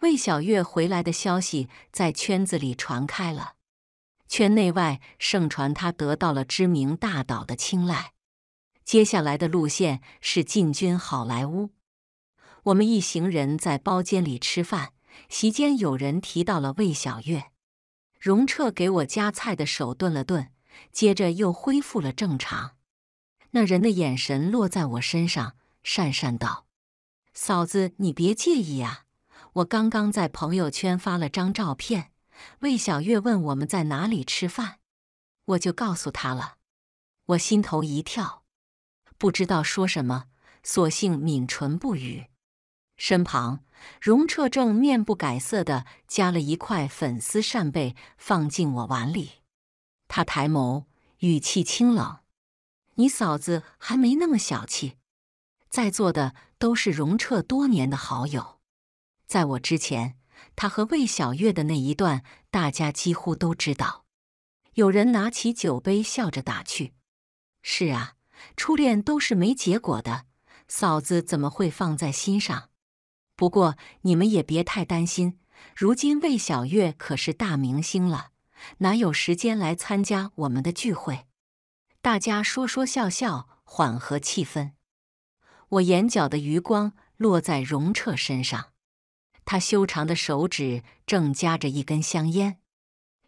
魏小月回来的消息在圈子里传开了，圈内外盛传她得到了知名大导的青睐。接下来的路线是进军好莱坞。我们一行人在包间里吃饭，席间有人提到了魏小月，荣彻给我夹菜的手顿了顿，接着又恢复了正常。那人的眼神落在我身上，讪讪道：“嫂子，你别介意啊。”我刚刚在朋友圈发了张照片，魏小月问我们在哪里吃饭，我就告诉她了。我心头一跳，不知道说什么，索性抿唇不语。身旁，容彻正面不改色的夹了一块粉丝扇贝放进我碗里。他抬眸，语气清冷：“你嫂子还没那么小气。”在座的都是容彻多年的好友。在我之前，他和魏小月的那一段，大家几乎都知道。有人拿起酒杯，笑着打趣：“是啊，初恋都是没结果的，嫂子怎么会放在心上？”不过你们也别太担心，如今魏小月可是大明星了，哪有时间来参加我们的聚会？大家说说笑笑，缓和气氛。我眼角的余光落在荣彻身上。他修长的手指正夹着一根香烟，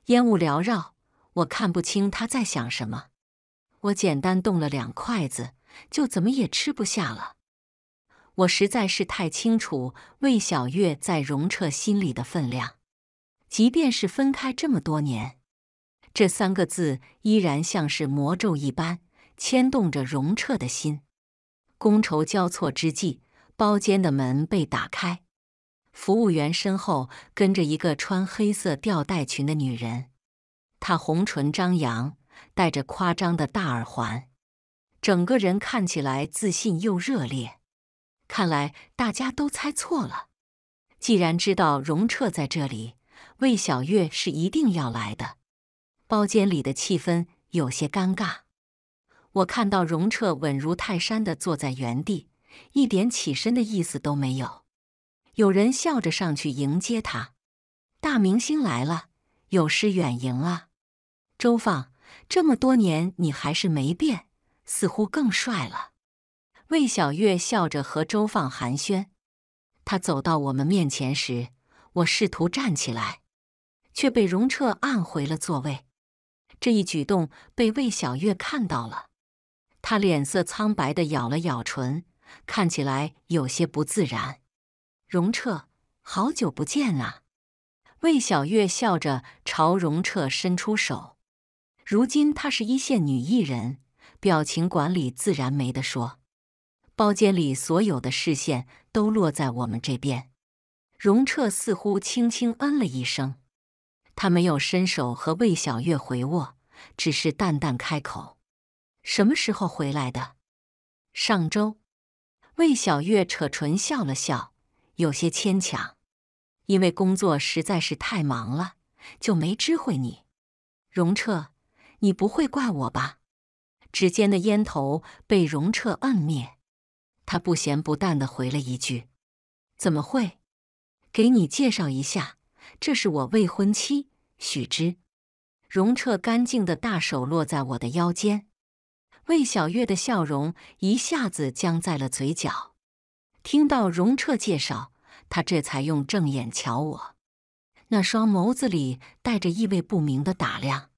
烟雾缭绕，我看不清他在想什么。我简单动了两筷子，就怎么也吃不下了。我实在是太清楚魏小月在荣彻心里的分量，即便是分开这么多年，这三个字依然像是魔咒一般牵动着荣彻的心。觥筹交错之际，包间的门被打开。服务员身后跟着一个穿黑色吊带裙的女人，她红唇张扬，戴着夸张的大耳环，整个人看起来自信又热烈。看来大家都猜错了。既然知道容彻在这里，魏小月是一定要来的。包间里的气氛有些尴尬。我看到容彻稳如泰山的坐在原地，一点起身的意思都没有。有人笑着上去迎接他，大明星来了，有失远迎啊！周放，这么多年你还是没变，似乎更帅了。魏小月笑着和周放寒暄。他走到我们面前时，我试图站起来，却被荣彻按回了座位。这一举动被魏小月看到了，他脸色苍白的咬了咬唇，看起来有些不自然。荣彻，好久不见啊！魏小月笑着朝荣彻伸出手。如今她是一线女艺人，表情管理自然没得说。包间里所有的视线都落在我们这边。荣彻似乎轻轻嗯了一声，他没有伸手和魏小月回握，只是淡淡开口：“什么时候回来的？”上周。魏小月扯唇笑了笑。有些牵强，因为工作实在是太忙了，就没知会你。荣彻，你不会怪我吧？指尖的烟头被荣彻摁灭，他不咸不淡的回了一句：“怎么会？给你介绍一下，这是我未婚妻许之。”容彻干净的大手落在我的腰间，魏小月的笑容一下子僵在了嘴角。听到容彻介绍，他这才用正眼瞧我，那双眸子里带着意味不明的打量。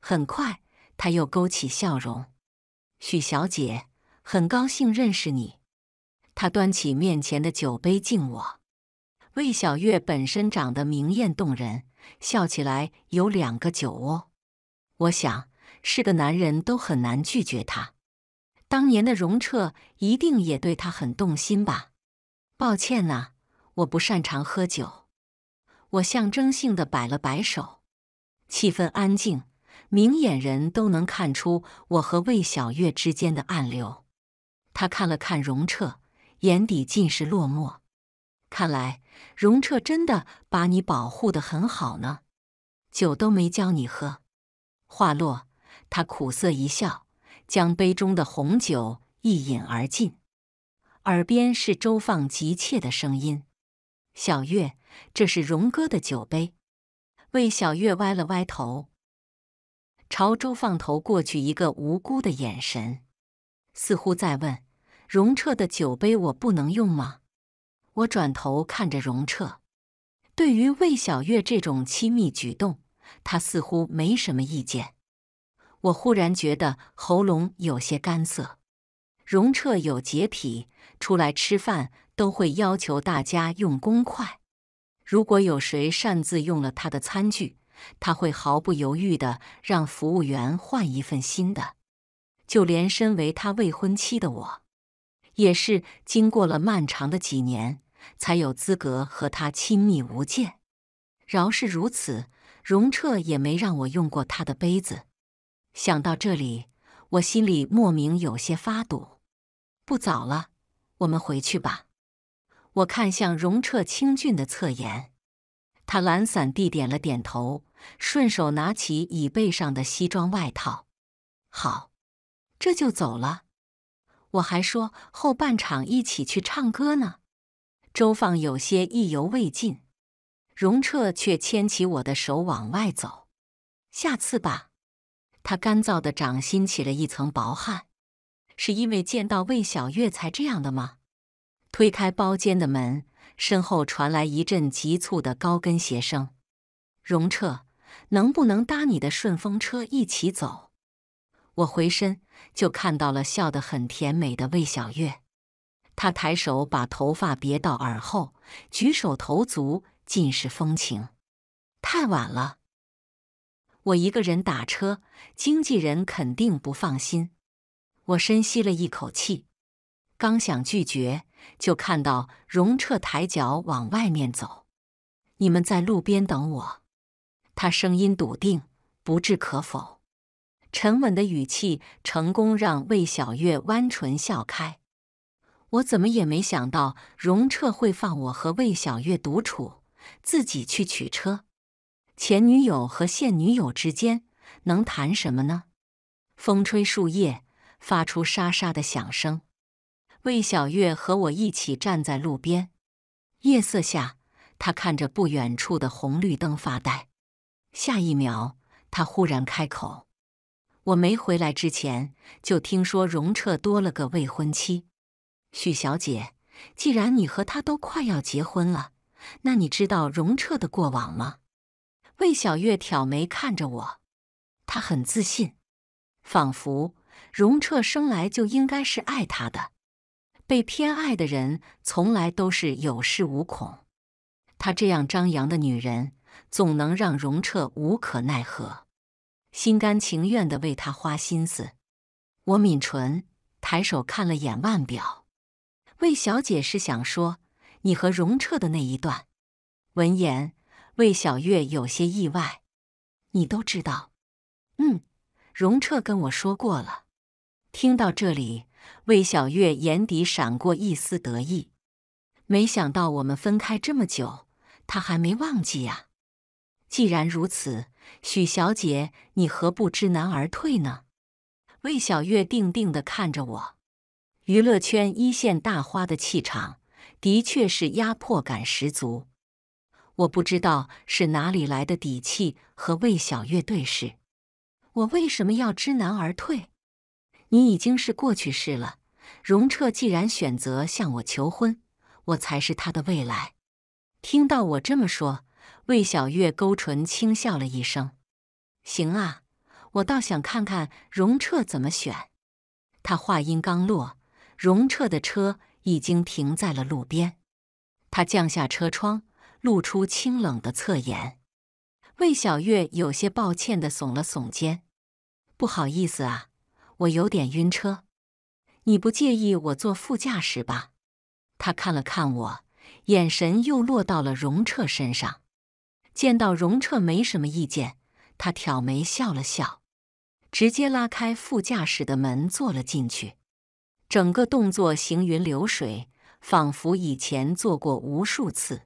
很快，他又勾起笑容：“许小姐，很高兴认识你。”他端起面前的酒杯敬我。魏小月本身长得明艳动人，笑起来有两个酒窝，我想是个男人都很难拒绝她。当年的容彻一定也对他很动心吧？抱歉呐，我不擅长喝酒。我象征性的摆了摆手，气氛安静，明眼人都能看出我和魏小月之间的暗流。他看了看容彻，眼底尽是落寞。看来容彻真的把你保护的很好呢，酒都没教你喝。话落，他苦涩一笑。将杯中的红酒一饮而尽，耳边是周放急切的声音：“小月，这是荣哥的酒杯。”魏小月歪了歪头，朝周放投过去一个无辜的眼神，似乎在问：“荣彻的酒杯我不能用吗？”我转头看着荣彻，对于魏小月这种亲密举动，他似乎没什么意见。我忽然觉得喉咙有些干涩。荣彻有洁癖，出来吃饭都会要求大家用公筷。如果有谁擅自用了他的餐具，他会毫不犹豫的让服务员换一份新的。就连身为他未婚妻的我，也是经过了漫长的几年，才有资格和他亲密无间。饶是如此，荣彻也没让我用过他的杯子。想到这里，我心里莫名有些发堵。不早了，我们回去吧。我看向荣彻清俊的侧颜，他懒散地点了点头，顺手拿起椅背上的西装外套。好，这就走了。我还说后半场一起去唱歌呢。周放有些意犹未尽，荣彻却牵起我的手往外走。下次吧。他干燥的掌心起了一层薄汗，是因为见到魏小月才这样的吗？推开包间的门，身后传来一阵急促的高跟鞋声。荣彻，能不能搭你的顺风车一起走？我回身就看到了笑得很甜美的魏小月，她抬手把头发别到耳后，举手投足尽是风情。太晚了。我一个人打车，经纪人肯定不放心。我深吸了一口气，刚想拒绝，就看到荣彻抬脚往外面走。你们在路边等我。他声音笃定，不置可否，沉稳的语气成功让魏小月弯唇笑开。我怎么也没想到荣彻会放我和魏小月独处，自己去取车。前女友和现女友之间能谈什么呢？风吹树叶，发出沙沙的响声。魏小月和我一起站在路边，夜色下，他看着不远处的红绿灯发呆。下一秒，他忽然开口：“我没回来之前，就听说荣彻多了个未婚妻，许小姐。既然你和他都快要结婚了，那你知道荣彻的过往吗？”魏小月挑眉看着我，她很自信，仿佛容彻生来就应该是爱她的。被偏爱的人从来都是有恃无恐，她这样张扬的女人，总能让容彻无可奈何，心甘情愿的为她花心思。我抿唇，抬手看了眼腕表，魏小姐是想说你和容彻的那一段？闻言。魏小月有些意外，“你都知道？”“嗯，荣彻跟我说过了。”听到这里，魏小月眼底闪过一丝得意。没想到我们分开这么久，他还没忘记啊！既然如此，许小姐，你何不知难而退呢？魏小月定定地看着我，娱乐圈一线大花的气场，的确是压迫感十足。我不知道是哪里来的底气，和魏小月对视。我为什么要知难而退？你已经是过去式了。荣彻既然选择向我求婚，我才是他的未来。听到我这么说，魏小月勾唇轻笑了一声：“行啊，我倒想看看荣彻怎么选。”他话音刚落，荣彻的车已经停在了路边。他降下车窗。露出清冷的侧颜，魏小月有些抱歉地耸了耸肩：“不好意思啊，我有点晕车，你不介意我坐副驾驶吧？”他看了看我，眼神又落到了荣彻身上。见到荣彻没什么意见，他挑眉笑了笑，直接拉开副驾驶的门坐了进去，整个动作行云流水，仿佛以前做过无数次。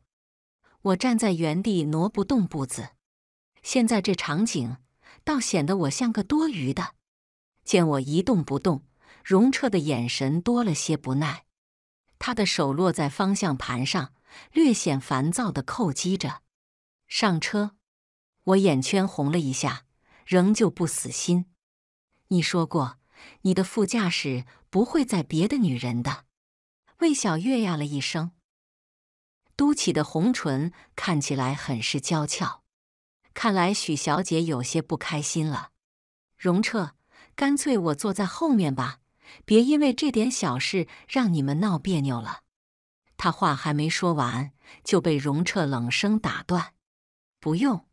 我站在原地挪不动步子，现在这场景倒显得我像个多余的。见我一动不动，容彻的眼神多了些不耐。他的手落在方向盘上，略显烦躁的叩击着。上车。我眼圈红了一下，仍旧不死心。你说过，你的副驾驶不会载别的女人的。魏小月呀了一声。嘟起的红唇看起来很是娇俏，看来许小姐有些不开心了。容彻，干脆我坐在后面吧，别因为这点小事让你们闹别扭了。他话还没说完，就被容彻冷声打断：“不用。”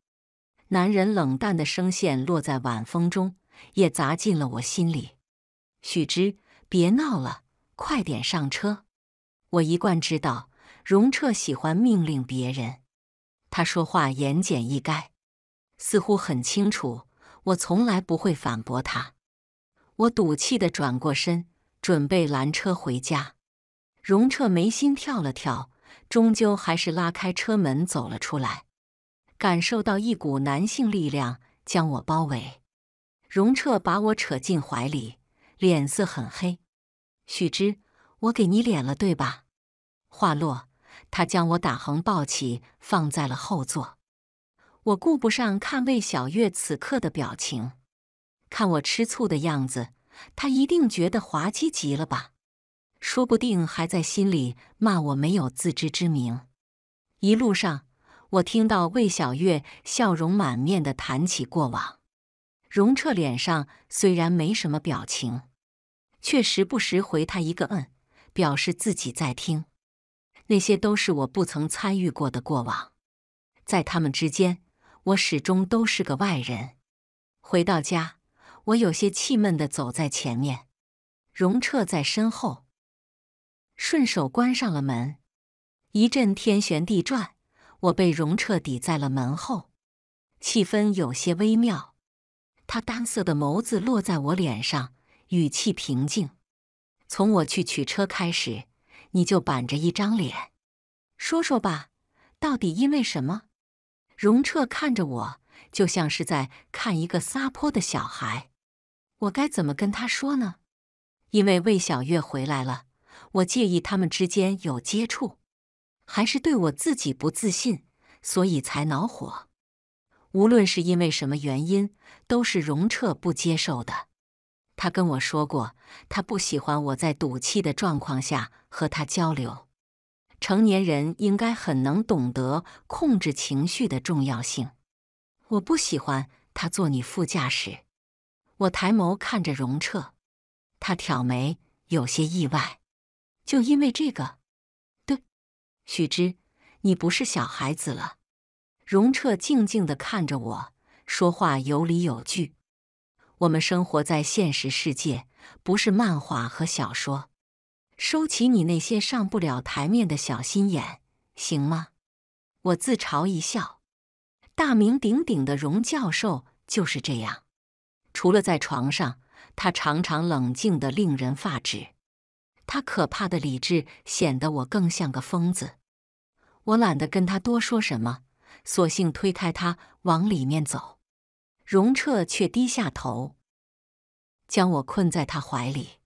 男人冷淡的声线落在晚风中，也砸进了我心里。许之，别闹了，快点上车。我一贯知道。荣彻喜欢命令别人，他说话言简意赅，似乎很清楚。我从来不会反驳他。我赌气地转过身，准备拦车回家。荣彻眉心跳了跳，终究还是拉开车门走了出来，感受到一股男性力量将我包围。荣彻把我扯进怀里，脸色很黑。许之，我给你脸了，对吧？话落。他将我打横抱起，放在了后座。我顾不上看魏小月此刻的表情，看我吃醋的样子，他一定觉得滑稽极了吧？说不定还在心里骂我没有自知之明。一路上，我听到魏小月笑容满面地谈起过往，容彻脸上虽然没什么表情，却时不时回他一个嗯，表示自己在听。那些都是我不曾参与过的过往，在他们之间，我始终都是个外人。回到家，我有些气闷地走在前面，荣彻在身后，顺手关上了门。一阵天旋地转，我被荣彻抵在了门后，气氛有些微妙。他单色的眸子落在我脸上，语气平静。从我去取车开始。你就板着一张脸，说说吧，到底因为什么？荣彻看着我，就像是在看一个撒泼的小孩。我该怎么跟他说呢？因为魏小月回来了，我介意他们之间有接触，还是对我自己不自信，所以才恼火？无论是因为什么原因，都是荣彻不接受的。他跟我说过，他不喜欢我在赌气的状况下。和他交流，成年人应该很能懂得控制情绪的重要性。我不喜欢他坐你副驾驶。我抬眸看着荣彻，他挑眉，有些意外。就因为这个？对，许之，你不是小孩子了。荣彻静静的看着我，说话有理有据。我们生活在现实世界，不是漫画和小说。收起你那些上不了台面的小心眼，行吗？我自嘲一笑。大名鼎鼎的荣教授就是这样，除了在床上，他常常冷静的令人发指。他可怕的理智显得我更像个疯子。我懒得跟他多说什么，索性推开他往里面走。荣彻却低下头，将我困在他怀里。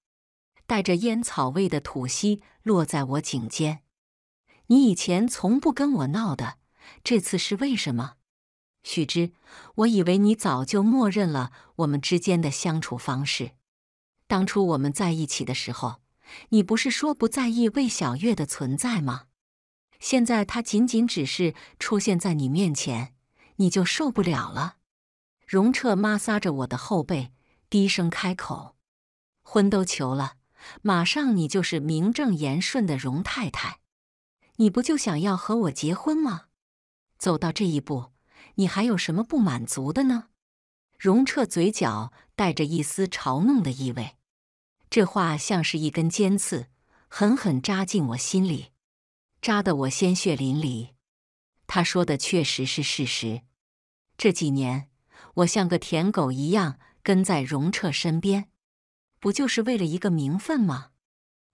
带着烟草味的吐息落在我颈间。你以前从不跟我闹的，这次是为什么？许之，我以为你早就默认了我们之间的相处方式。当初我们在一起的时候，你不是说不在意魏小月的存在吗？现在她仅仅只是出现在你面前，你就受不了了。容彻摩挲着我的后背，低声开口：“婚都求了。”马上，你就是名正言顺的荣太太。你不就想要和我结婚吗？走到这一步，你还有什么不满足的呢？荣彻嘴角带着一丝嘲弄的意味，这话像是一根尖刺，狠狠扎进我心里，扎得我鲜血淋漓。他说的确实是事实。这几年，我像个舔狗一样跟在荣彻身边。不就是为了一个名分吗？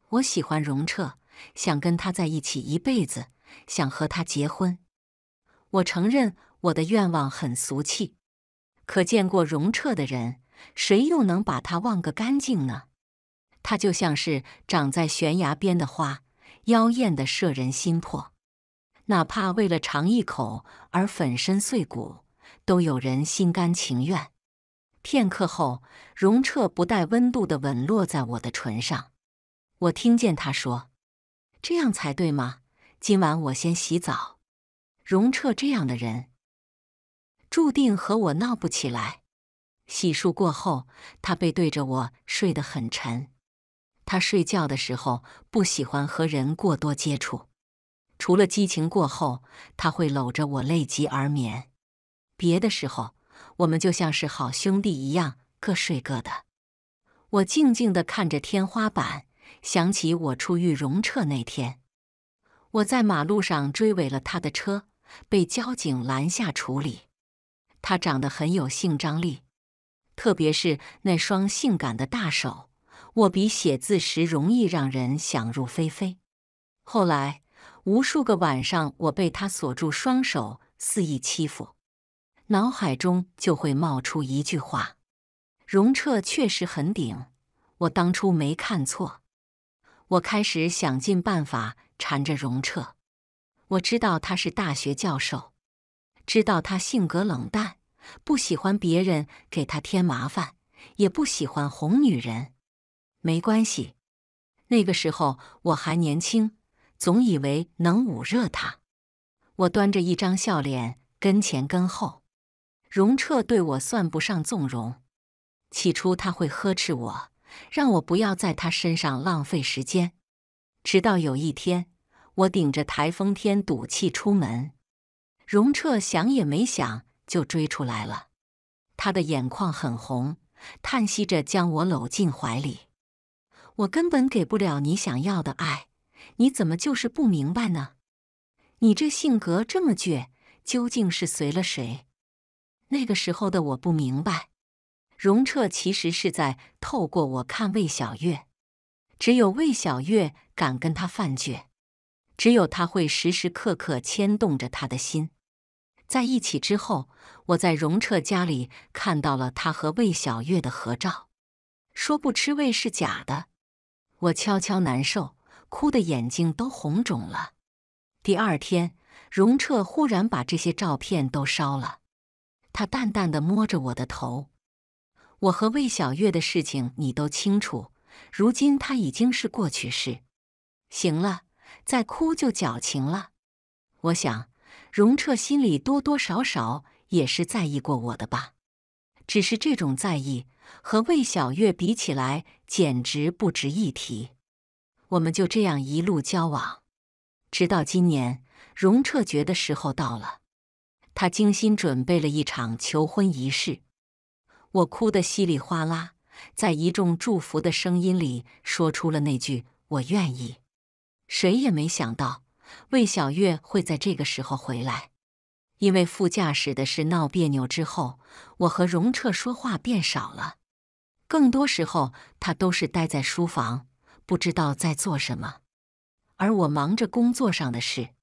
我喜欢容彻，想跟他在一起一辈子，想和他结婚。我承认我的愿望很俗气，可见过容彻的人，谁又能把他忘个干净呢？他就像是长在悬崖边的花，妖艳的摄人心魄，哪怕为了尝一口而粉身碎骨，都有人心甘情愿。片刻后，容彻不带温度的吻落在我的唇上。我听见他说：“这样才对吗？今晚我先洗澡。”容彻这样的人，注定和我闹不起来。洗漱过后，他背对着我睡得很沉。他睡觉的时候不喜欢和人过多接触，除了激情过后，他会搂着我累极而眠，别的时候。我们就像是好兄弟一样，各睡各的。我静静的看着天花板，想起我出狱容彻那天，我在马路上追尾了他的车，被交警拦下处理。他长得很有性张力，特别是那双性感的大手，握笔写字时容易让人想入非非。后来无数个晚上，我被他锁住双手，肆意欺负。脑海中就会冒出一句话：“荣彻确实很顶，我当初没看错。”我开始想尽办法缠着荣彻。我知道他是大学教授，知道他性格冷淡，不喜欢别人给他添麻烦，也不喜欢哄女人。没关系，那个时候我还年轻，总以为能捂热他。我端着一张笑脸跟前跟后。容彻对我算不上纵容。起初他会呵斥我，让我不要在他身上浪费时间。直到有一天，我顶着台风天赌气出门，容彻想也没想就追出来了。他的眼眶很红，叹息着将我搂进怀里。我根本给不了你想要的爱，你怎么就是不明白呢？你这性格这么倔，究竟是随了谁？那个时候的我不明白，容彻其实是在透过我看魏小月，只有魏小月敢跟他犯倔，只有他会时时刻刻牵动着他的心。在一起之后，我在容彻家里看到了他和魏小月的合照，说不吃魏是假的，我悄悄难受，哭的眼睛都红肿了。第二天，容彻忽然把这些照片都烧了。他淡淡的摸着我的头，我和魏小月的事情你都清楚，如今他已经是过去式。行了，再哭就矫情了。我想，容彻心里多多少少也是在意过我的吧，只是这种在意和魏小月比起来，简直不值一提。我们就这样一路交往，直到今年，容彻觉的时候到了。他精心准备了一场求婚仪式，我哭得稀里哗啦，在一众祝福的声音里说出了那句“我愿意”。谁也没想到魏小月会在这个时候回来，因为副驾驶的事闹别扭之后，我和荣彻说话变少了，更多时候他都是待在书房，不知道在做什么，而我忙着工作上的事。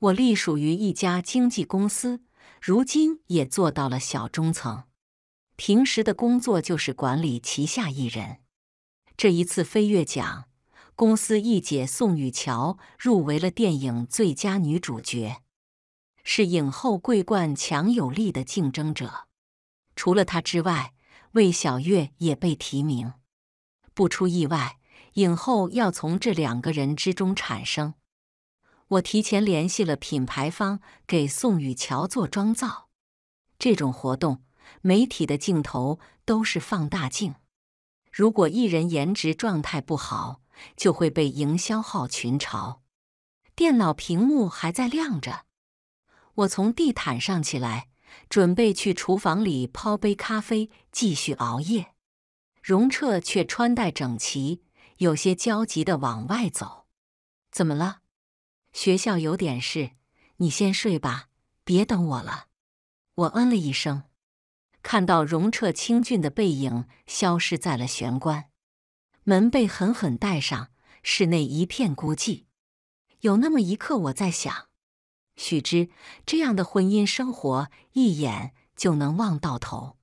我隶属于一家经纪公司，如今也做到了小中层。平时的工作就是管理旗下艺人。这一次飞跃奖，公司一姐宋雨乔入围了电影最佳女主角，是影后桂冠强有力的竞争者。除了她之外，魏小月也被提名。不出意外，影后要从这两个人之中产生。我提前联系了品牌方，给宋雨乔做妆造。这种活动，媒体的镜头都是放大镜。如果艺人颜值状态不好，就会被营销号群嘲。电脑屏幕还在亮着，我从地毯上起来，准备去厨房里泡杯咖啡，继续熬夜。容彻却穿戴整齐，有些焦急地往外走。怎么了？学校有点事，你先睡吧，别等我了。我嗯了一声，看到容彻清俊的背影消失在了玄关，门被狠狠带上，室内一片孤寂。有那么一刻，我在想：许之这样的婚姻生活，一眼就能望到头。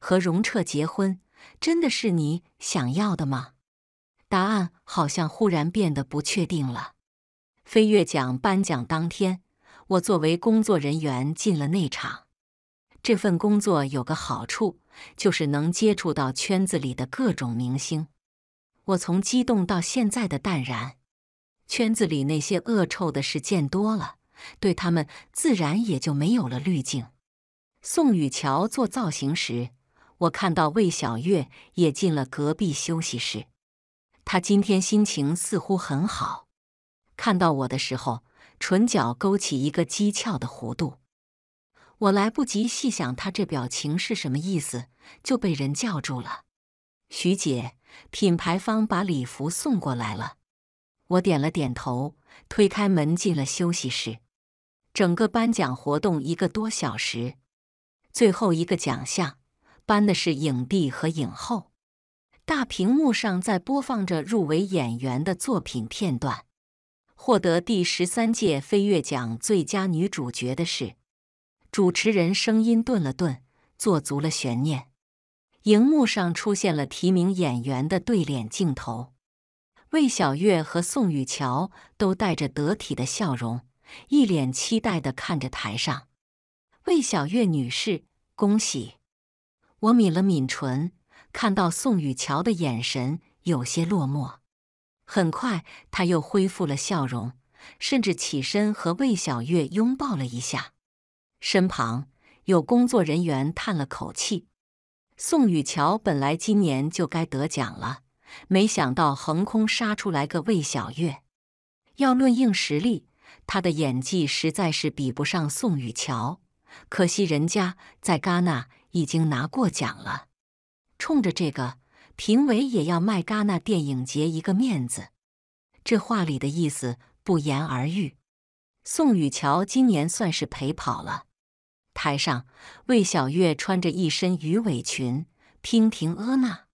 和容彻结婚，真的是你想要的吗？答案好像忽然变得不确定了。飞跃奖颁奖当天，我作为工作人员进了内场。这份工作有个好处，就是能接触到圈子里的各种明星。我从激动到现在的淡然，圈子里那些恶臭的事见多了，对他们自然也就没有了滤镜。宋雨乔做造型时，我看到魏小月也进了隔壁休息室。她今天心情似乎很好。看到我的时候，唇角勾起一个讥诮的弧度。我来不及细想他这表情是什么意思，就被人叫住了。徐姐，品牌方把礼服送过来了。我点了点头，推开门进了休息室。整个颁奖活动一个多小时，最后一个奖项颁的是影帝和影后。大屏幕上在播放着入围演员的作品片段。获得第十三届飞跃奖最佳女主角的是，主持人声音顿了顿，做足了悬念。荧幕上出现了提名演员的对脸镜头，魏小月和宋雨乔都带着得体的笑容，一脸期待的看着台上。魏小月女士，恭喜！我抿了抿唇，看到宋雨乔的眼神有些落寞。很快，他又恢复了笑容，甚至起身和魏小月拥抱了一下。身旁有工作人员叹了口气：“宋雨桥本来今年就该得奖了，没想到横空杀出来个魏小月。要论硬实力，他的演技实在是比不上宋雨桥。可惜人家在戛纳已经拿过奖了，冲着这个。”评委也要卖戛纳电影节一个面子，这话里的意思不言而喻。宋雨乔今年算是陪跑了。台上，魏小月穿着一身鱼尾裙，娉婷婀娜。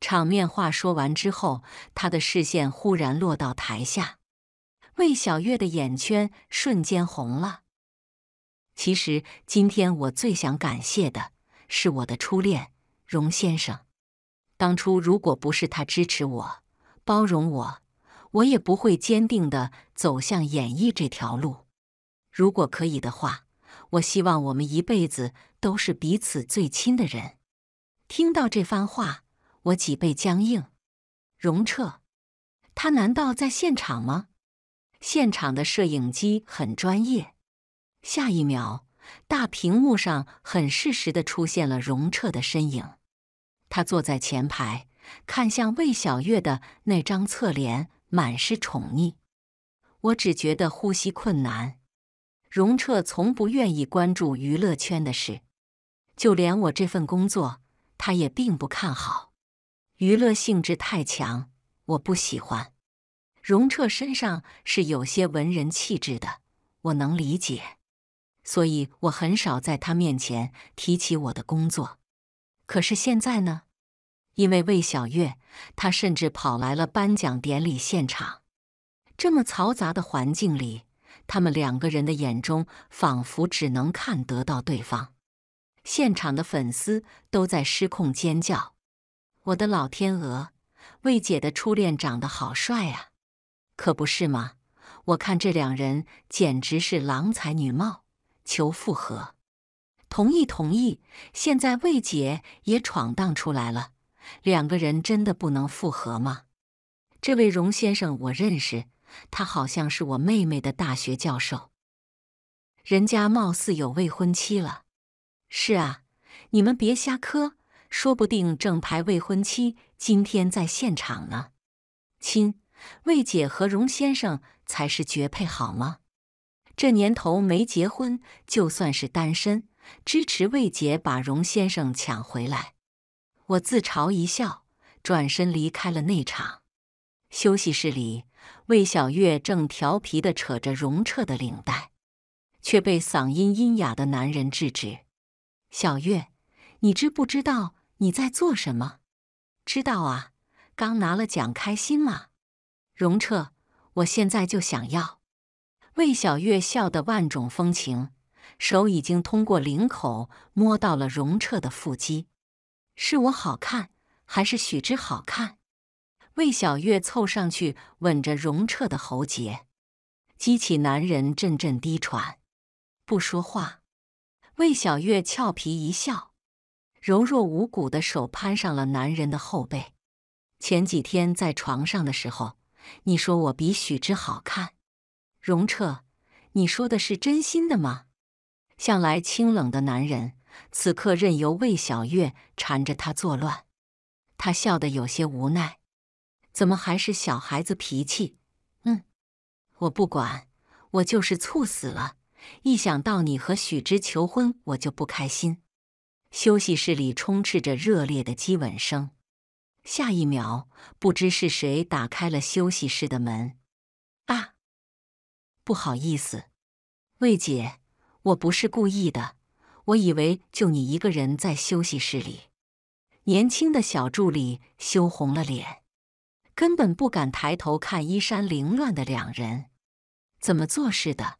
场面话说完之后，她的视线忽然落到台下，魏小月的眼圈瞬间红了。其实今天我最想感谢的是我的初恋荣先生。当初如果不是他支持我、包容我，我也不会坚定的走向演艺这条路。如果可以的话，我希望我们一辈子都是彼此最亲的人。听到这番话，我脊背僵硬。容彻，他难道在现场吗？现场的摄影机很专业。下一秒，大屏幕上很适时的出现了容彻的身影。他坐在前排，看向魏小月的那张侧脸，满是宠溺。我只觉得呼吸困难。荣彻从不愿意关注娱乐圈的事，就连我这份工作，他也并不看好。娱乐性质太强，我不喜欢。荣彻身上是有些文人气质的，我能理解，所以我很少在他面前提起我的工作。可是现在呢？因为魏小月，他甚至跑来了颁奖典礼现场。这么嘈杂的环境里，他们两个人的眼中仿佛只能看得到对方。现场的粉丝都在失控尖叫：“我的老天鹅，魏姐的初恋长得好帅啊！”可不是吗？我看这两人简直是郎才女貌，求复合。同意同意，现在魏姐也闯荡出来了，两个人真的不能复合吗？这位荣先生我认识，他好像是我妹妹的大学教授，人家貌似有未婚妻了。是啊，你们别瞎磕，说不定正牌未婚妻今天在现场呢。亲，魏姐和荣先生才是绝配好吗？这年头没结婚就算是单身。支持魏杰把荣先生抢回来，我自嘲一笑，转身离开了内场。休息室里，魏小月正调皮地扯着荣彻的领带，却被嗓音阴哑的男人制止：“小月，你知不知道你在做什么？”“知道啊，刚拿了奖，开心了。”“荣彻，我现在就想要。魏小月笑得万种风情。手已经通过领口摸到了容彻的腹肌，是我好看还是许之好看？魏小月凑上去吻着容彻的喉结，激起男人阵阵低喘。不说话，魏小月俏皮一笑，柔弱无骨的手攀上了男人的后背。前几天在床上的时候，你说我比许之好看，容彻，你说的是真心的吗？向来清冷的男人，此刻任由魏小月缠着他作乱，他笑得有些无奈：“怎么还是小孩子脾气？”“嗯，我不管，我就是猝死了。一想到你和许之求婚，我就不开心。”休息室里充斥着热烈的激吻声，下一秒，不知是谁打开了休息室的门：“啊，不好意思，魏姐。”我不是故意的，我以为就你一个人在休息室里。年轻的小助理羞红了脸，根本不敢抬头看衣衫凌乱的两人。怎么做事的？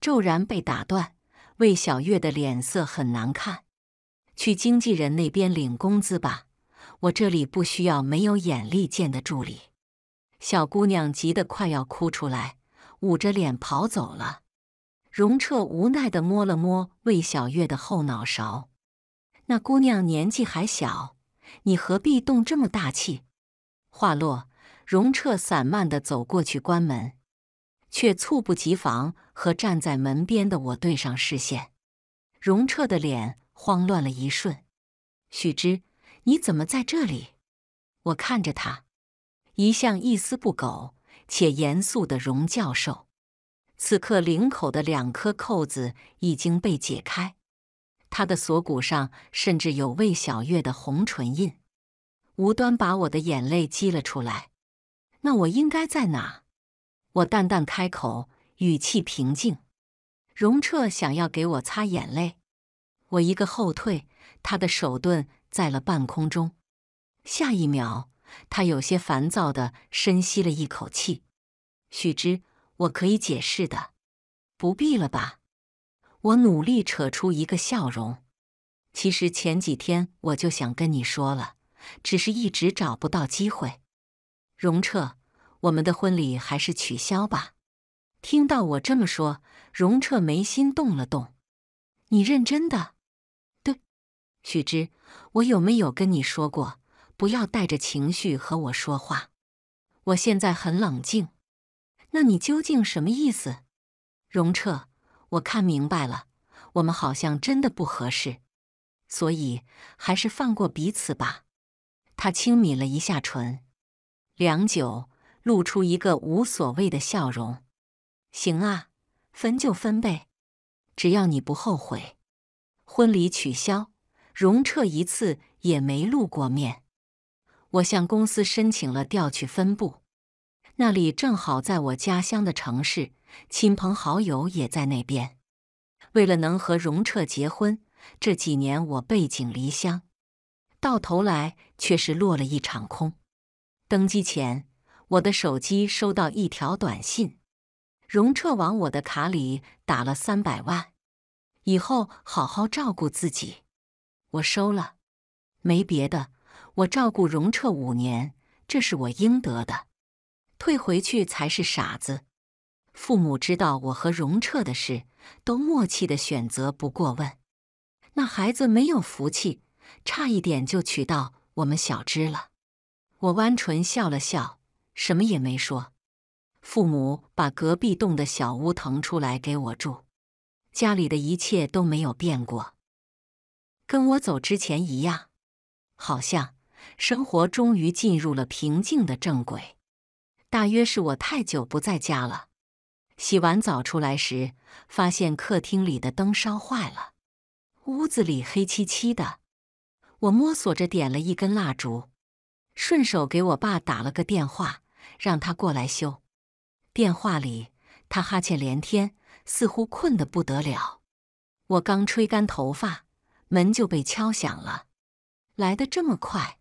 骤然被打断，魏小月的脸色很难看。去经纪人那边领工资吧，我这里不需要没有眼力见的助理。小姑娘急得快要哭出来，捂着脸跑走了。容彻无奈地摸了摸魏小月的后脑勺，那姑娘年纪还小，你何必动这么大气？话落，容彻散漫地走过去关门，却猝不及防和站在门边的我对上视线。容彻的脸慌乱了一瞬，许之，你怎么在这里？我看着他，一向一丝不苟且严肃的容教授。此刻，领口的两颗扣子已经被解开，他的锁骨上甚至有魏小月的红唇印，无端把我的眼泪激了出来。那我应该在哪？我淡淡开口，语气平静。荣彻想要给我擦眼泪，我一个后退，他的手顿在了半空中。下一秒，他有些烦躁地深吸了一口气，许之。我可以解释的，不必了吧？我努力扯出一个笑容。其实前几天我就想跟你说了，只是一直找不到机会。荣彻，我们的婚礼还是取消吧。听到我这么说，荣彻眉心动了动。你认真的？对。许之，我有没有跟你说过，不要带着情绪和我说话？我现在很冷静。那你究竟什么意思，荣彻？我看明白了，我们好像真的不合适，所以还是放过彼此吧。他轻抿了一下唇，良久，露出一个无所谓的笑容。行啊，分就分呗，只要你不后悔。婚礼取消，荣彻一次也没露过面。我向公司申请了调去分部。那里正好在我家乡的城市，亲朋好友也在那边。为了能和荣彻结婚，这几年我背井离乡，到头来却是落了一场空。登机前，我的手机收到一条短信，荣彻往我的卡里打了三百万，以后好好照顾自己。我收了，没别的，我照顾荣彻五年，这是我应得的。退回去才是傻子。父母知道我和荣彻的事，都默契的选择不过问。那孩子没有福气，差一点就娶到我们小芝了。我弯唇笑了笑，什么也没说。父母把隔壁栋的小屋腾出来给我住，家里的一切都没有变过，跟我走之前一样。好像生活终于进入了平静的正轨。大约是我太久不在家了。洗完澡出来时，发现客厅里的灯烧坏了，屋子里黑漆漆的。我摸索着点了一根蜡烛，顺手给我爸打了个电话，让他过来修。电话里他哈欠连天，似乎困得不得了。我刚吹干头发，门就被敲响了。来的这么快，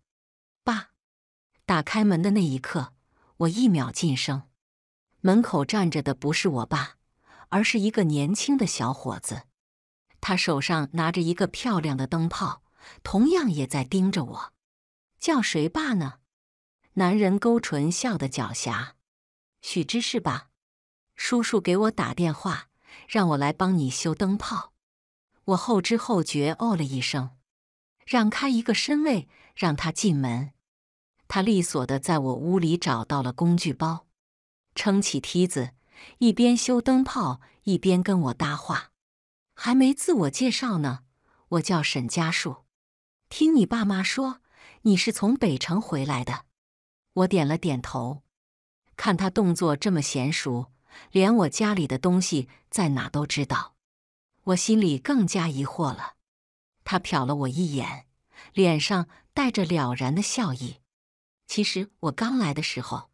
爸！打开门的那一刻。我一秒晋升，门口站着的不是我爸，而是一个年轻的小伙子。他手上拿着一个漂亮的灯泡，同样也在盯着我。叫谁爸呢？男人勾唇笑得狡黠：“许知是吧？叔叔给我打电话，让我来帮你修灯泡。”我后知后觉，哦了一声，让开一个身位，让他进门。他利索的在我屋里找到了工具包，撑起梯子，一边修灯泡一边跟我搭话，还没自我介绍呢。我叫沈家树，听你爸妈说你是从北城回来的。我点了点头。看他动作这么娴熟，连我家里的东西在哪都知道，我心里更加疑惑了。他瞟了我一眼，脸上带着了然的笑意。其实我刚来的时候，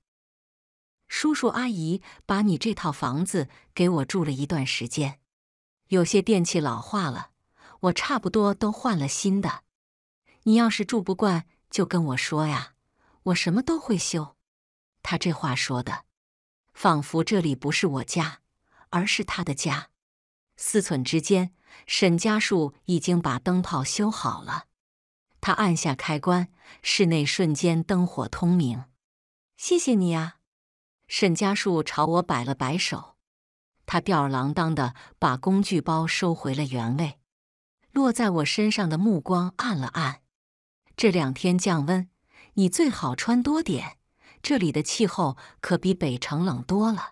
叔叔阿姨把你这套房子给我住了一段时间，有些电器老化了，我差不多都换了新的。你要是住不惯，就跟我说呀，我什么都会修。他这话说的，仿佛这里不是我家，而是他的家。四寸之间，沈家树已经把灯泡修好了。他按下开关，室内瞬间灯火通明。谢谢你啊，沈家树朝我摆了摆手。他吊儿郎当的把工具包收回了原位，落在我身上的目光暗了暗。这两天降温，你最好穿多点。这里的气候可比北城冷多了。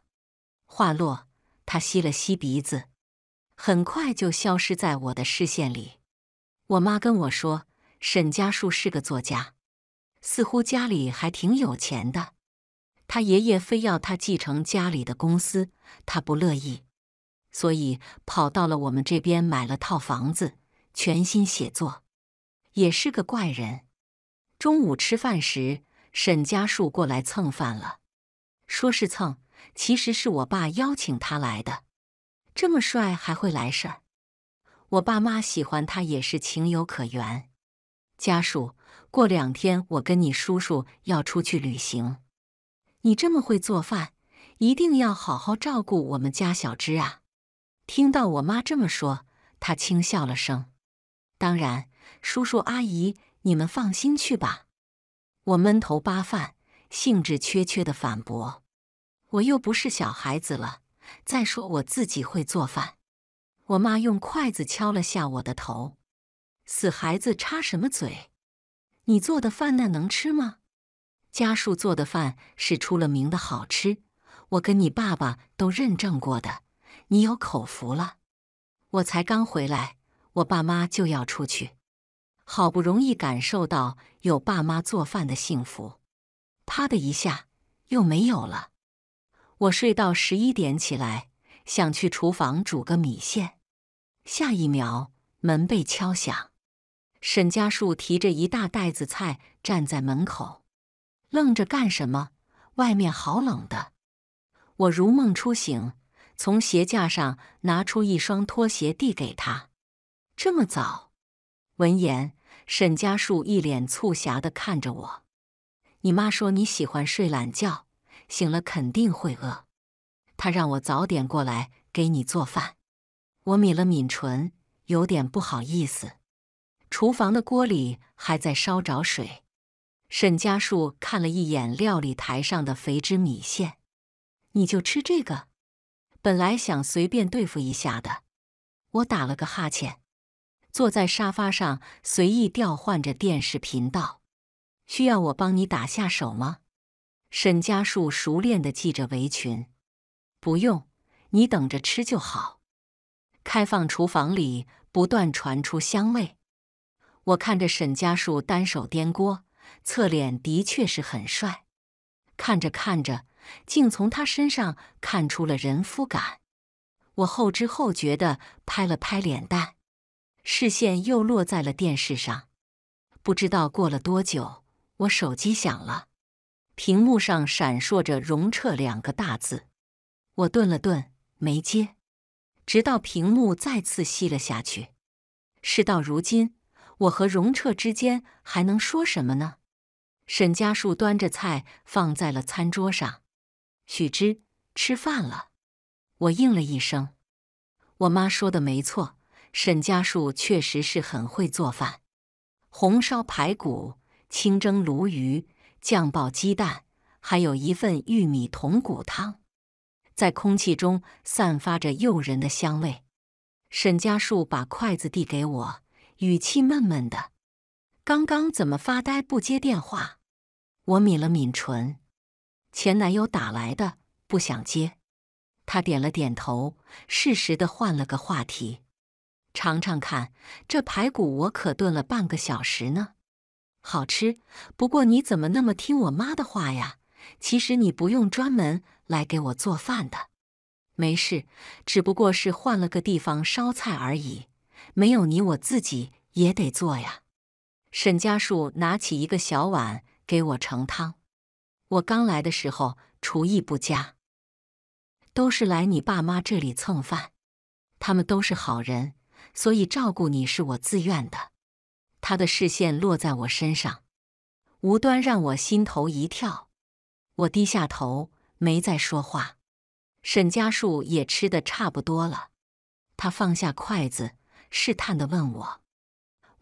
话落，他吸了吸鼻子，很快就消失在我的视线里。我妈跟我说。沈家树是个作家，似乎家里还挺有钱的。他爷爷非要他继承家里的公司，他不乐意，所以跑到了我们这边买了套房子，全心写作。也是个怪人。中午吃饭时，沈家树过来蹭饭了，说是蹭，其实是我爸邀请他来的。这么帅还会来事儿，我爸妈喜欢他也是情有可原。家属，过两天我跟你叔叔要出去旅行，你这么会做饭，一定要好好照顾我们家小芝啊！听到我妈这么说，他轻笑了声。当然，叔叔阿姨，你们放心去吧。我闷头扒饭，兴致缺缺的反驳：“我又不是小孩子了，再说我自己会做饭。”我妈用筷子敲了下我的头。死孩子，插什么嘴？你做的饭那能吃吗？家树做的饭是出了名的好吃，我跟你爸爸都认证过的，你有口福了。我才刚回来，我爸妈就要出去，好不容易感受到有爸妈做饭的幸福，啪的一下又没有了。我睡到十一点起来，想去厨房煮个米线，下一秒门被敲响。沈家树提着一大袋子菜站在门口，愣着干什么？外面好冷的。我如梦初醒，从鞋架上拿出一双拖鞋递给他。这么早？闻言，沈家树一脸促狭的看着我。你妈说你喜欢睡懒觉，醒了肯定会饿。她让我早点过来给你做饭。我抿了抿唇，有点不好意思。厨房的锅里还在烧着水，沈家树看了一眼料理台上的肥汁米线，你就吃这个？本来想随便对付一下的。我打了个哈欠，坐在沙发上随意调换着电视频道。需要我帮你打下手吗？沈家树熟练的系着围裙，不用，你等着吃就好。开放厨房里不断传出香味。我看着沈家树单手掂锅，侧脸的确是很帅。看着看着，竟从他身上看出了人夫感。我后知后觉的拍了拍脸蛋，视线又落在了电视上。不知道过了多久，我手机响了，屏幕上闪烁着“容彻”两个大字。我顿了顿，没接。直到屏幕再次熄了下去。事到如今。我和荣彻之间还能说什么呢？沈家树端着菜放在了餐桌上，许之吃饭了。我应了一声。我妈说的没错，沈家树确实是很会做饭。红烧排骨、清蒸鲈鱼、酱爆鸡蛋，还有一份玉米筒骨汤，在空气中散发着诱人的香味。沈家树把筷子递给我。语气闷闷的，刚刚怎么发呆不接电话？我抿了抿唇，前男友打来的，不想接。他点了点头，适时的换了个话题，尝尝看这排骨，我可炖了半个小时呢，好吃。不过你怎么那么听我妈的话呀？其实你不用专门来给我做饭的，没事，只不过是换了个地方烧菜而已。没有你，我自己也得做呀。沈家树拿起一个小碗给我盛汤。我刚来的时候厨艺不佳，都是来你爸妈这里蹭饭。他们都是好人，所以照顾你是我自愿的。他的视线落在我身上，无端让我心头一跳。我低下头，没再说话。沈家树也吃的差不多了，他放下筷子。试探地问我：“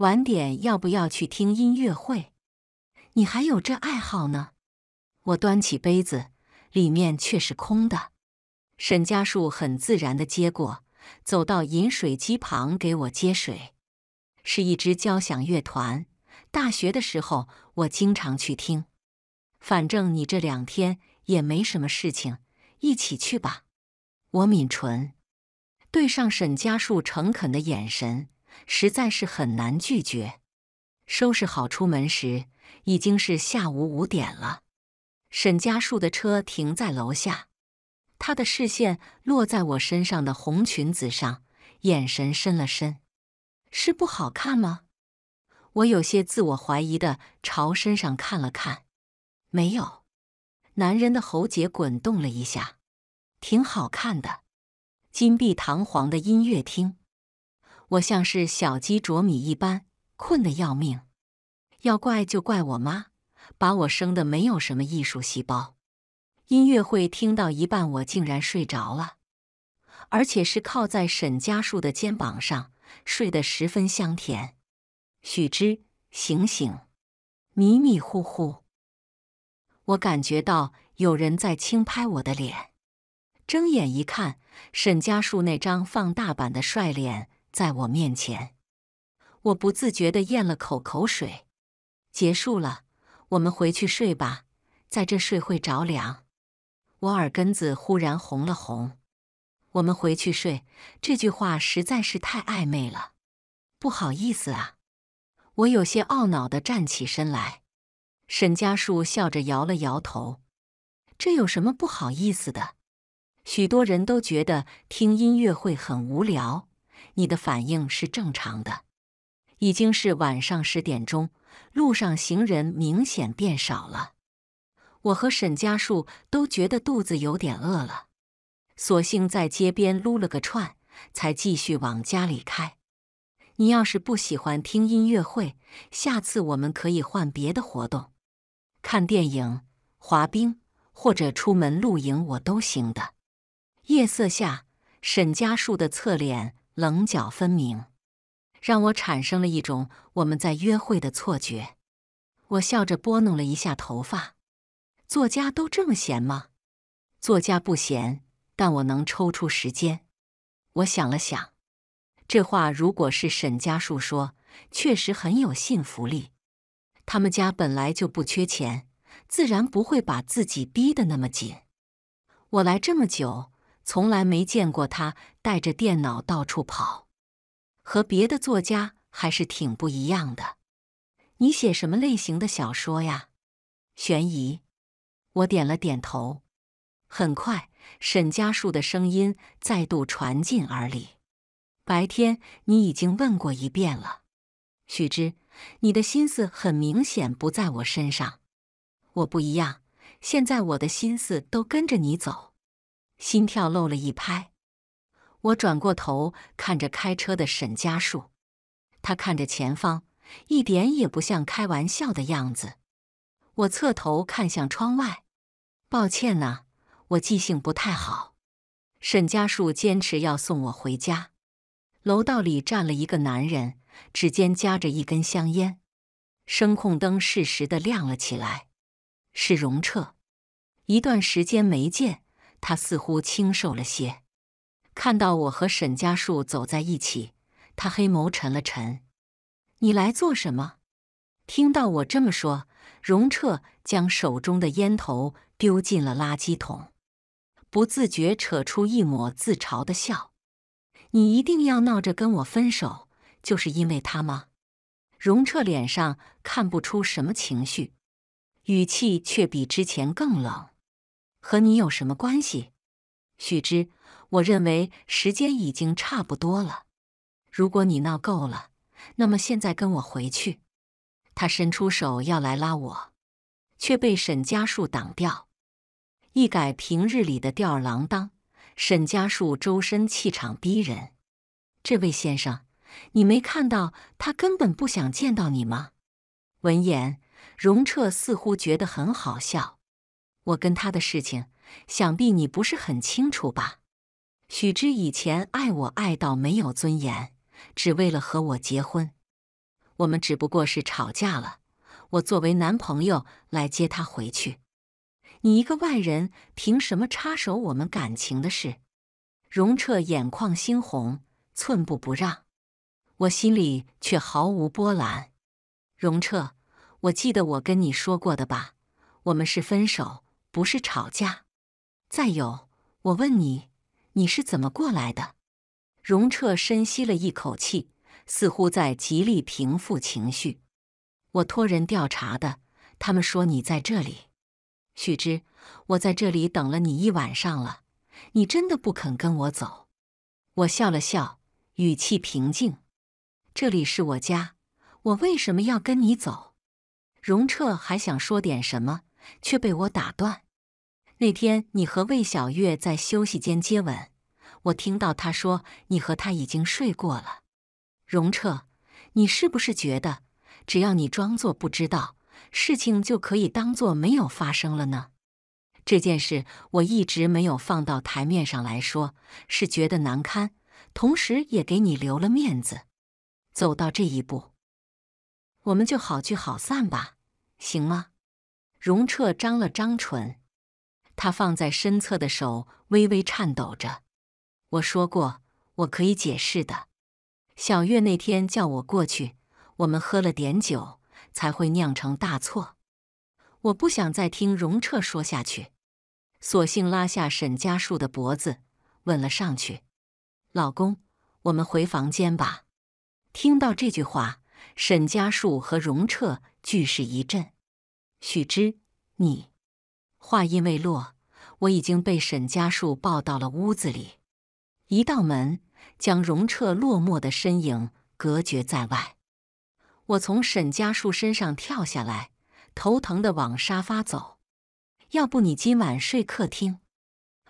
晚点要不要去听音乐会？你还有这爱好呢？”我端起杯子，里面却是空的。沈家树很自然地接过，走到饮水机旁给我接水。是一支交响乐团，大学的时候我经常去听。反正你这两天也没什么事情，一起去吧。我抿唇。对上沈家树诚恳的眼神，实在是很难拒绝。收拾好出门时，已经是下午五点了。沈家树的车停在楼下，他的视线落在我身上的红裙子上，眼神深了深：“是不好看吗？”我有些自我怀疑的朝身上看了看，没有。男人的喉结滚动了一下：“挺好看的。”金碧堂皇的音乐厅，我像是小鸡啄米一般困得要命。要怪就怪我妈把我生的没有什么艺术细胞。音乐会听到一半，我竟然睡着了，而且是靠在沈家树的肩膀上睡得十分香甜。许之，醒醒！迷迷糊糊，我感觉到有人在轻拍我的脸。睁眼一看，沈家树那张放大版的帅脸在我面前，我不自觉的咽了口口水。结束了，我们回去睡吧，在这睡会着凉。我耳根子忽然红了红。我们回去睡这句话实在是太暧昧了，不好意思啊。我有些懊恼的站起身来，沈家树笑着摇了摇头，这有什么不好意思的？许多人都觉得听音乐会很无聊，你的反应是正常的。已经是晚上十点钟，路上行人明显变少了。我和沈家树都觉得肚子有点饿了，索性在街边撸了个串，才继续往家里开。你要是不喜欢听音乐会，下次我们可以换别的活动，看电影、滑冰或者出门露营，我都行的。夜色下，沈家树的侧脸棱角分明，让我产生了一种我们在约会的错觉。我笑着拨弄了一下头发。作家都这么闲吗？作家不闲，但我能抽出时间。我想了想，这话如果是沈家树说，确实很有信服力。他们家本来就不缺钱，自然不会把自己逼得那么紧。我来这么久。从来没见过他带着电脑到处跑，和别的作家还是挺不一样的。你写什么类型的小说呀？悬疑。我点了点头。很快，沈家树的声音再度传进耳里。白天你已经问过一遍了。许之，你的心思很明显不在我身上。我不一样，现在我的心思都跟着你走。心跳漏了一拍，我转过头看着开车的沈家树，他看着前方，一点也不像开玩笑的样子。我侧头看向窗外，抱歉呐，我记性不太好。沈家树坚持要送我回家。楼道里站了一个男人，指尖夹着一根香烟，声控灯适时的亮了起来，是容彻。一段时间没见。他似乎清瘦了些，看到我和沈家树走在一起，他黑眸沉了沉。你来做什么？听到我这么说，荣彻将手中的烟头丢进了垃圾桶，不自觉扯出一抹自嘲的笑。你一定要闹着跟我分手，就是因为他吗？荣彻脸上看不出什么情绪，语气却比之前更冷。和你有什么关系？许之，我认为时间已经差不多了。如果你闹够了，那么现在跟我回去。他伸出手要来拉我，却被沈家树挡掉。一改平日里的吊儿郎当，沈家树周身气场逼人。这位先生，你没看到他根本不想见到你吗？闻言，容彻似乎觉得很好笑。我跟他的事情，想必你不是很清楚吧？许知以前爱我爱到没有尊严，只为了和我结婚。我们只不过是吵架了，我作为男朋友来接他回去。你一个外人，凭什么插手我们感情的事？容彻眼眶猩红，寸步不让。我心里却毫无波澜。容彻，我记得我跟你说过的吧？我们是分手。不是吵架。再有，我问你，你是怎么过来的？荣彻深吸了一口气，似乎在极力平复情绪。我托人调查的，他们说你在这里。许之，我在这里等了你一晚上了，你真的不肯跟我走？我笑了笑，语气平静。这里是我家，我为什么要跟你走？荣彻还想说点什么。却被我打断。那天你和魏小月在休息间接吻，我听到她说你和他已经睡过了。荣彻，你是不是觉得只要你装作不知道，事情就可以当做没有发生了呢？这件事我一直没有放到台面上来说，是觉得难堪，同时也给你留了面子。走到这一步，我们就好聚好散吧，行吗？容彻张了张唇，他放在身侧的手微微颤抖着。我说过，我可以解释的。小月那天叫我过去，我们喝了点酒，才会酿成大错。我不想再听容彻说下去，索性拉下沈家树的脖子，吻了上去。老公，我们回房间吧。听到这句话，沈家树和容彻俱是一震。许之，你话音未落，我已经被沈家树抱到了屋子里。一道门将容彻落寞的身影隔绝在外。我从沈家树身上跳下来，头疼的往沙发走。要不你今晚睡客厅？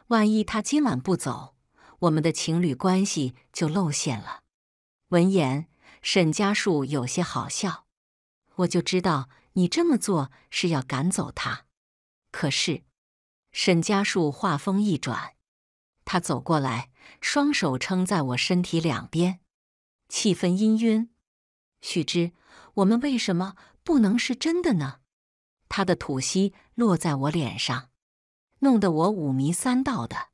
万一他今晚不走，我们的情侣关系就露馅了。闻言，沈家树有些好笑。我就知道。你这么做是要赶走他，可是沈家树话锋一转，他走过来，双手撑在我身体两边，气氛氤氲。许之，我们为什么不能是真的呢？他的吐息落在我脸上，弄得我五迷三道的。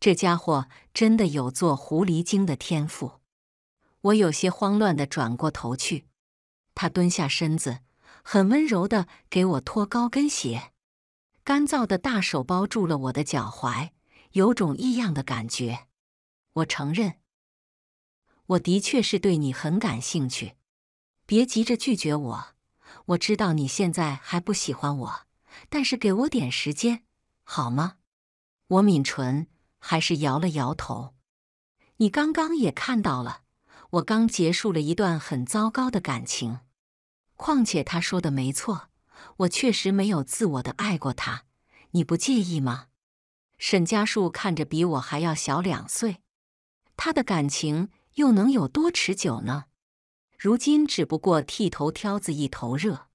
这家伙真的有做狐狸精的天赋。我有些慌乱的转过头去，他蹲下身子。很温柔地给我脱高跟鞋，干燥的大手包住了我的脚踝，有种异样的感觉。我承认，我的确是对你很感兴趣。别急着拒绝我，我知道你现在还不喜欢我，但是给我点时间，好吗？我抿唇，还是摇了摇头。你刚刚也看到了，我刚结束了一段很糟糕的感情。况且他说的没错，我确实没有自我的爱过他，你不介意吗？沈家树看着比我还要小两岁，他的感情又能有多持久呢？如今只不过剃头挑子一头热，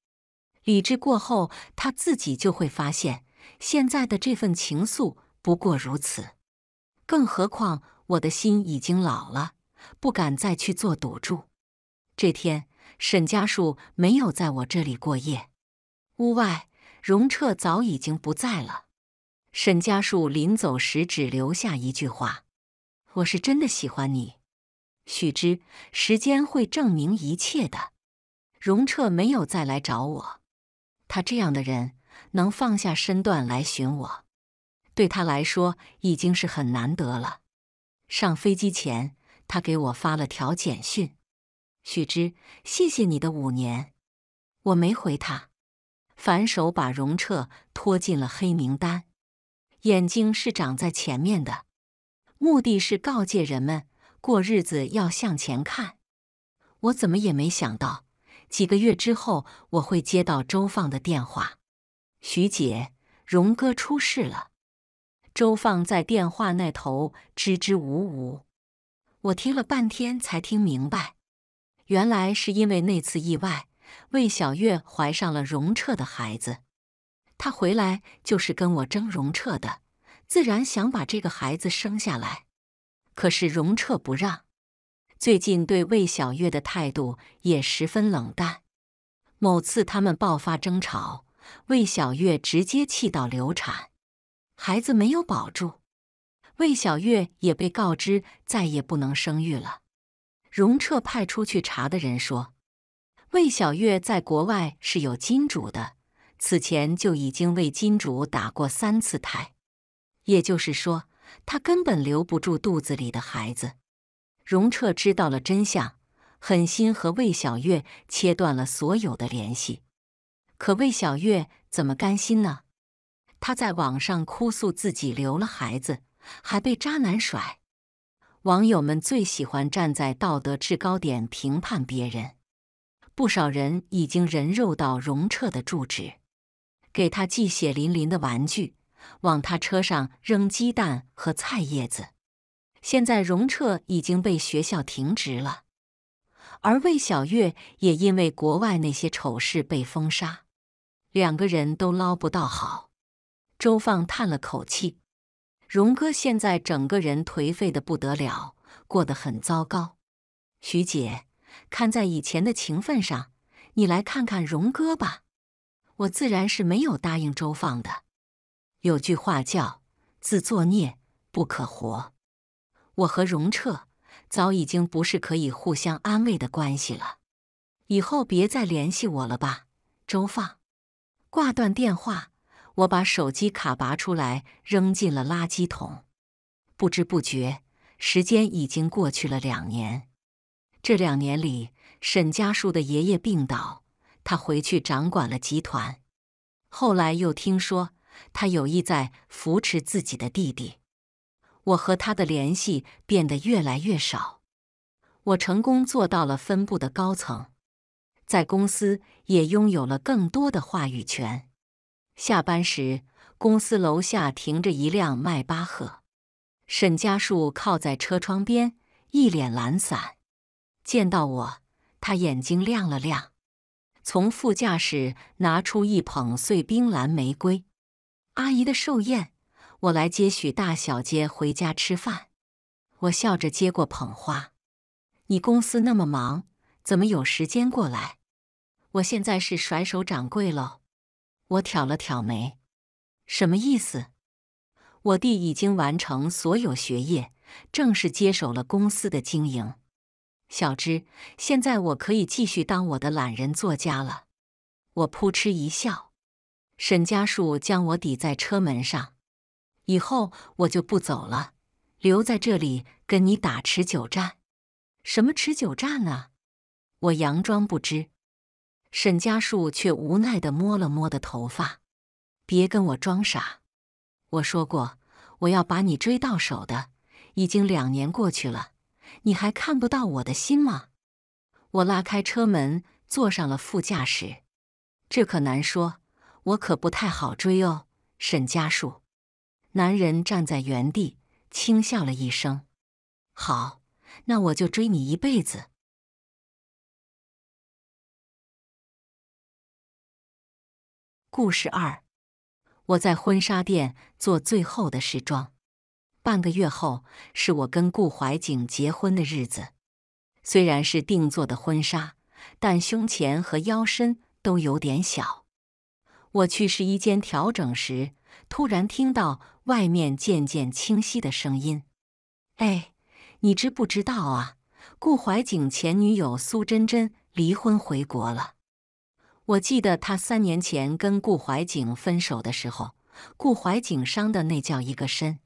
理智过后他自己就会发现，现在的这份情愫不过如此。更何况我的心已经老了，不敢再去做赌注。这天。沈家树没有在我这里过夜。屋外，荣彻早已经不在了。沈家树临走时只留下一句话：“我是真的喜欢你，许之，时间会证明一切的。”荣彻没有再来找我。他这样的人能放下身段来寻我，对他来说已经是很难得了。上飞机前，他给我发了条简讯。许之，谢谢你的五年。我没回他，反手把荣彻拖进了黑名单。眼睛是长在前面的，目的是告诫人们过日子要向前看。我怎么也没想到，几个月之后我会接到周放的电话。徐姐，荣哥出事了。周放在电话那头支支吾吾，我听了半天才听明白。原来是因为那次意外，魏小月怀上了荣彻的孩子。她回来就是跟我争荣彻的，自然想把这个孩子生下来。可是荣彻不让，最近对魏小月的态度也十分冷淡。某次他们爆发争吵，魏小月直接气到流产，孩子没有保住，魏小月也被告知再也不能生育了。荣彻派出去查的人说，魏小月在国外是有金主的，此前就已经为金主打过三次胎，也就是说，她根本留不住肚子里的孩子。荣彻知道了真相，狠心和魏小月切断了所有的联系。可魏小月怎么甘心呢？她在网上哭诉自己留了孩子，还被渣男甩。网友们最喜欢站在道德制高点评判别人，不少人已经人肉到容彻的住址，给他寄血淋淋的玩具，往他车上扔鸡蛋和菜叶子。现在容彻已经被学校停职了，而魏小月也因为国外那些丑事被封杀，两个人都捞不到好。周放叹了口气。荣哥现在整个人颓废的不得了，过得很糟糕。徐姐，看在以前的情分上，你来看看荣哥吧。我自然是没有答应周放的。有句话叫“自作孽不可活”，我和荣彻早已经不是可以互相安慰的关系了。以后别再联系我了吧，周放。挂断电话。我把手机卡拔出来，扔进了垃圾桶。不知不觉，时间已经过去了两年。这两年里，沈家树的爷爷病倒，他回去掌管了集团。后来又听说他有意在扶持自己的弟弟，我和他的联系变得越来越少。我成功做到了分部的高层，在公司也拥有了更多的话语权。下班时，公司楼下停着一辆迈巴赫。沈家树靠在车窗边，一脸懒散。见到我，他眼睛亮了亮，从副驾驶拿出一捧碎冰蓝玫瑰。阿姨的寿宴，我来接许大小姐回家吃饭。我笑着接过捧花。你公司那么忙，怎么有时间过来？我现在是甩手掌柜喽。我挑了挑眉，什么意思？我弟已经完成所有学业，正式接手了公司的经营。小芝，现在我可以继续当我的懒人作家了。我扑哧一笑。沈家树将我抵在车门上，以后我就不走了，留在这里跟你打持久战。什么持久战啊？我佯装不知。沈家树却无奈地摸了摸的头发：“别跟我装傻，我说过我要把你追到手的，已经两年过去了，你还看不到我的心吗？”我拉开车门，坐上了副驾驶。这可难说，我可不太好追哦。沈家树，男人站在原地轻笑了一声：“好，那我就追你一辈子。”故事二，我在婚纱店做最后的试装。半个月后是我跟顾怀景结婚的日子。虽然是定做的婚纱，但胸前和腰身都有点小。我去试衣间调整时，突然听到外面渐渐清晰的声音：“哎，你知不知道啊？顾怀景前女友苏珍珍离婚回国了。”我记得他三年前跟顾怀景分手的时候，顾怀景伤的那叫一个深，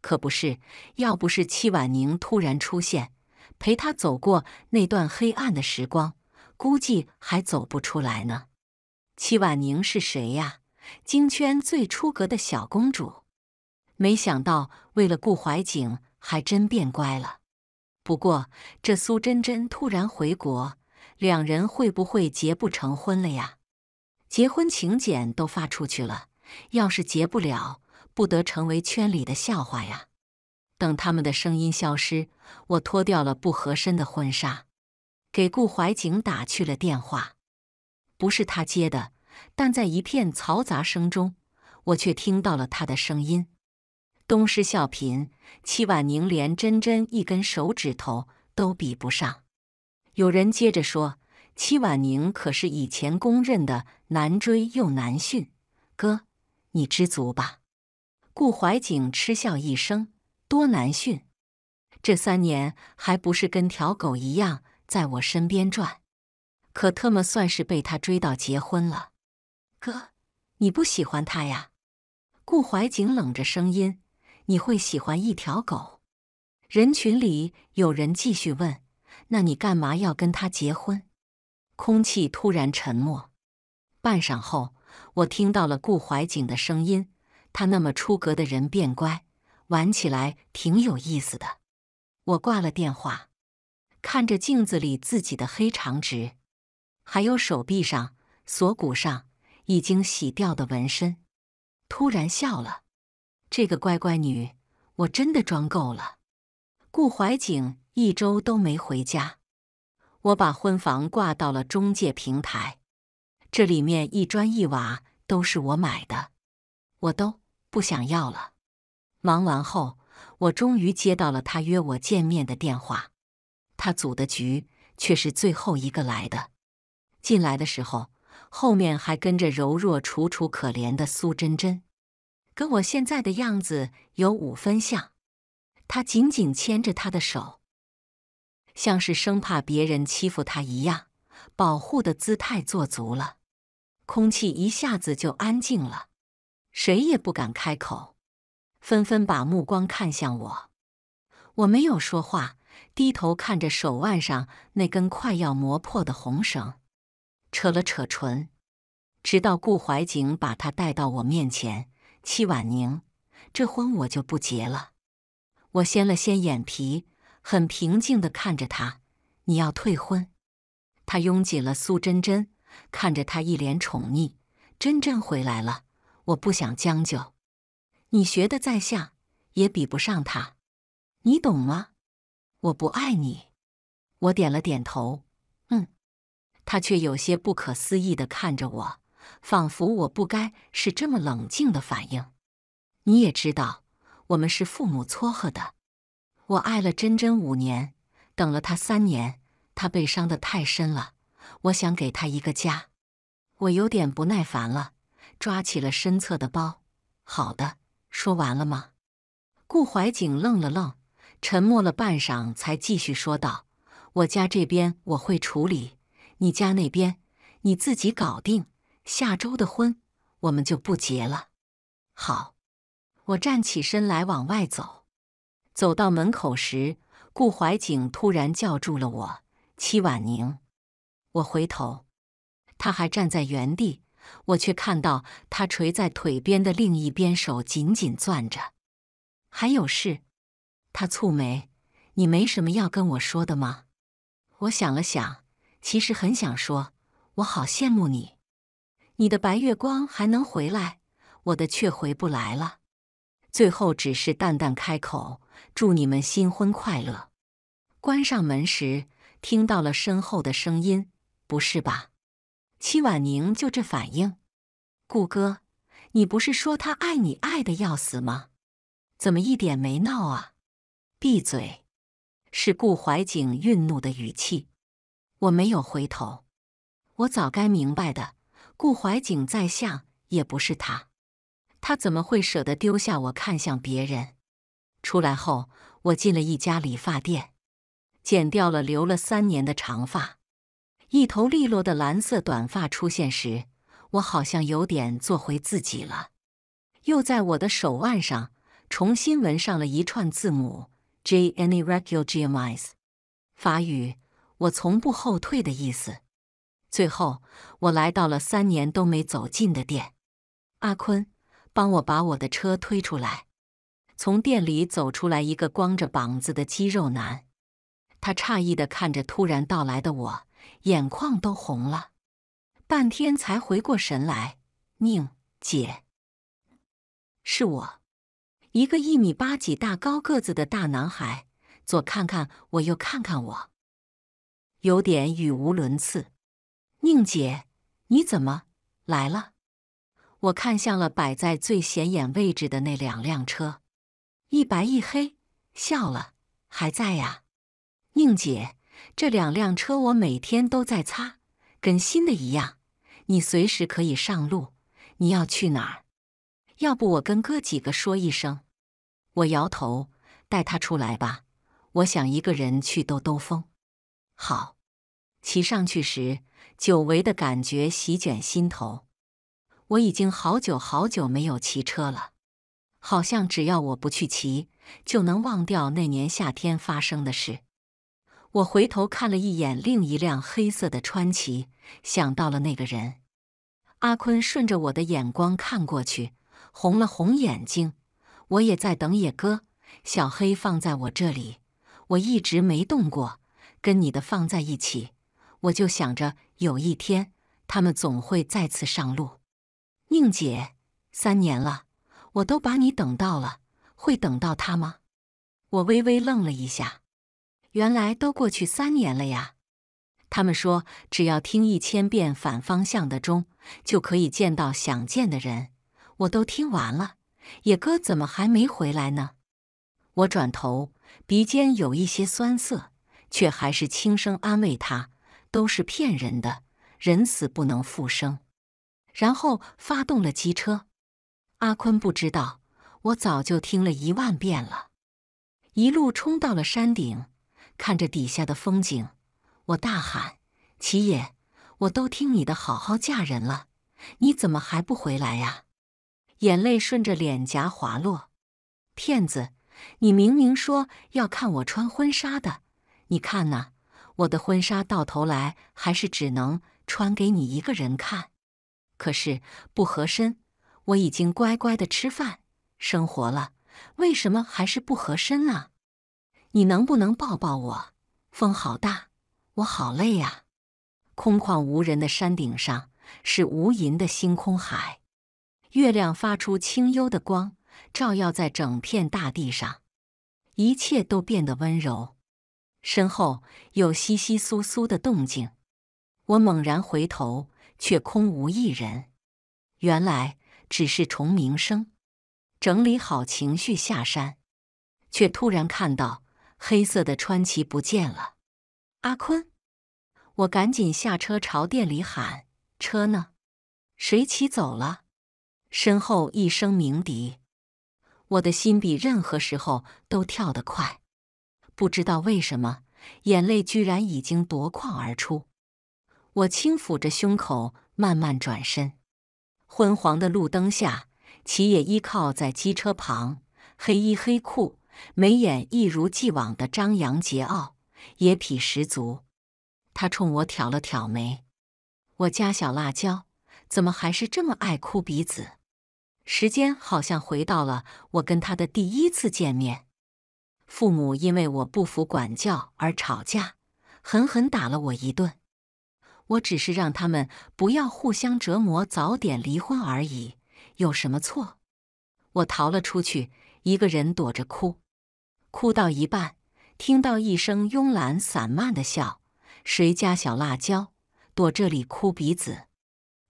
可不是，要不是戚婉宁突然出现，陪他走过那段黑暗的时光，估计还走不出来呢。戚婉宁是谁呀？京圈最出格的小公主，没想到为了顾怀景还真变乖了。不过这苏真真突然回国。两人会不会结不成婚了呀？结婚请柬都发出去了，要是结不了，不得成为圈里的笑话呀？等他们的声音消失，我脱掉了不合身的婚纱，给顾怀景打去了电话。不是他接的，但在一片嘈杂声中，我却听到了他的声音。东施效颦，戚婉宁连真真一根手指头都比不上。有人接着说：“戚婉宁可是以前公认的难追又难驯，哥，你知足吧？”顾怀景嗤笑一声：“多难驯？这三年还不是跟条狗一样在我身边转？可特么算是被他追到结婚了。”哥，你不喜欢他呀？顾怀景冷着声音：“你会喜欢一条狗？”人群里有人继续问。那你干嘛要跟他结婚？空气突然沉默，半晌后，我听到了顾怀瑾的声音。他那么出格的人变乖，玩起来挺有意思的。我挂了电话，看着镜子里自己的黑长直，还有手臂上、锁骨上已经洗掉的纹身，突然笑了。这个乖乖女，我真的装够了。顾怀瑾。一周都没回家，我把婚房挂到了中介平台，这里面一砖一瓦都是我买的，我都不想要了。忙完后，我终于接到了他约我见面的电话，他组的局却是最后一个来的。进来的时候，后面还跟着柔弱、楚楚可怜的苏珍珍，跟我现在的样子有五分像。他紧紧牵着她的手。像是生怕别人欺负他一样，保护的姿态做足了。空气一下子就安静了，谁也不敢开口，纷纷把目光看向我。我没有说话，低头看着手腕上那根快要磨破的红绳，扯了扯唇。直到顾怀景把他带到我面前，戚婉宁，这婚我就不结了。我掀了掀眼皮。很平静的看着他，你要退婚？他拥紧了苏真真，看着他一脸宠溺。真真回来了，我不想将就。你学的再像，也比不上他。你懂吗？我不爱你。我点了点头，嗯。他却有些不可思议的看着我，仿佛我不该是这么冷静的反应。你也知道，我们是父母撮合的。我爱了真真五年，等了他三年，他被伤得太深了。我想给他一个家，我有点不耐烦了，抓起了身侧的包。好的，说完了吗？顾怀景愣了愣，沉默了半晌，才继续说道：“我家这边我会处理，你家那边你自己搞定。下周的婚我们就不结了。”好，我站起身来往外走。走到门口时，顾怀景突然叫住了我。戚婉宁，我回头，他还站在原地，我却看到他垂在腿边的另一边手紧紧攥着。还有事？他蹙眉：“你没什么要跟我说的吗？”我想了想，其实很想说：“我好羡慕你，你的白月光还能回来，我的却回不来了。”最后只是淡淡开口：“祝你们新婚快乐。”关上门时，听到了身后的声音：“不是吧，戚婉宁就这反应？”顾哥，你不是说他爱你爱的要死吗？怎么一点没闹啊？闭嘴！是顾怀景愠怒的语气。我没有回头，我早该明白的。顾怀景再像，也不是他。他怎么会舍得丢下我看向别人？出来后，我进了一家理发店，剪掉了留了三年的长发，一头利落的蓝色短发出现时，我好像有点做回自己了。又在我的手腕上重新纹上了一串字母 j a n y r e c u G e m i s e 法语“我从不后退”的意思。最后，我来到了三年都没走进的店，阿坤。帮我把我的车推出来。从店里走出来一个光着膀子的肌肉男，他诧异的看着突然到来的我，眼眶都红了，半天才回过神来：“宁姐，是我。”一个一米八几大高个子的大男孩，左看看我，右看看我，有点语无伦次：“宁姐，你怎么来了？”我看向了摆在最显眼位置的那两辆车，一白一黑，笑了，还在呀，宁姐，这两辆车我每天都在擦，跟新的一样，你随时可以上路。你要去哪儿？要不我跟哥几个说一声。我摇头，带他出来吧，我想一个人去兜兜风。好，骑上去时，久违的感觉席卷心头。我已经好久好久没有骑车了，好像只要我不去骑，就能忘掉那年夏天发生的事。我回头看了一眼另一辆黑色的川崎，想到了那个人。阿坤顺着我的眼光看过去，红了红眼睛。我也在等野哥，小黑放在我这里，我一直没动过，跟你的放在一起。我就想着有一天，他们总会再次上路。宁姐，三年了，我都把你等到了，会等到他吗？我微微愣了一下，原来都过去三年了呀。他们说只要听一千遍反方向的钟，就可以见到想见的人。我都听完了，野哥怎么还没回来呢？我转头，鼻尖有一些酸涩，却还是轻声安慰他：“都是骗人的，人死不能复生。”然后发动了机车，阿坤不知道，我早就听了一万遍了，一路冲到了山顶，看着底下的风景，我大喊：“齐野，我都听你的，好好嫁人了，你怎么还不回来呀？”眼泪顺着脸颊滑落。骗子，你明明说要看我穿婚纱的，你看呐，我的婚纱到头来还是只能穿给你一个人看。可是不合身，我已经乖乖的吃饭生活了，为什么还是不合身啊？你能不能抱抱我？风好大，我好累呀。空旷无人的山顶上是无垠的星空海，月亮发出清幽的光，照耀在整片大地上，一切都变得温柔。身后有窸窸窣窣的动静，我猛然回头。却空无一人，原来只是虫鸣声。整理好情绪下山，却突然看到黑色的川崎不见了。阿坤，我赶紧下车朝店里喊：“车呢？谁骑走了？”身后一声鸣笛，我的心比任何时候都跳得快，不知道为什么，眼泪居然已经夺眶而出。我轻抚着胸口，慢慢转身。昏黄的路灯下，齐野依靠在机车旁，黑衣黑裤，眉眼一如既往的张扬桀骜，野痞十足。他冲我挑了挑眉：“我家小辣椒，怎么还是这么爱哭鼻子？”时间好像回到了我跟他的第一次见面。父母因为我不服管教而吵架，狠狠打了我一顿。我只是让他们不要互相折磨，早点离婚而已，有什么错？我逃了出去，一个人躲着哭，哭到一半，听到一声慵懒散漫的笑：“谁家小辣椒躲这里哭鼻子？”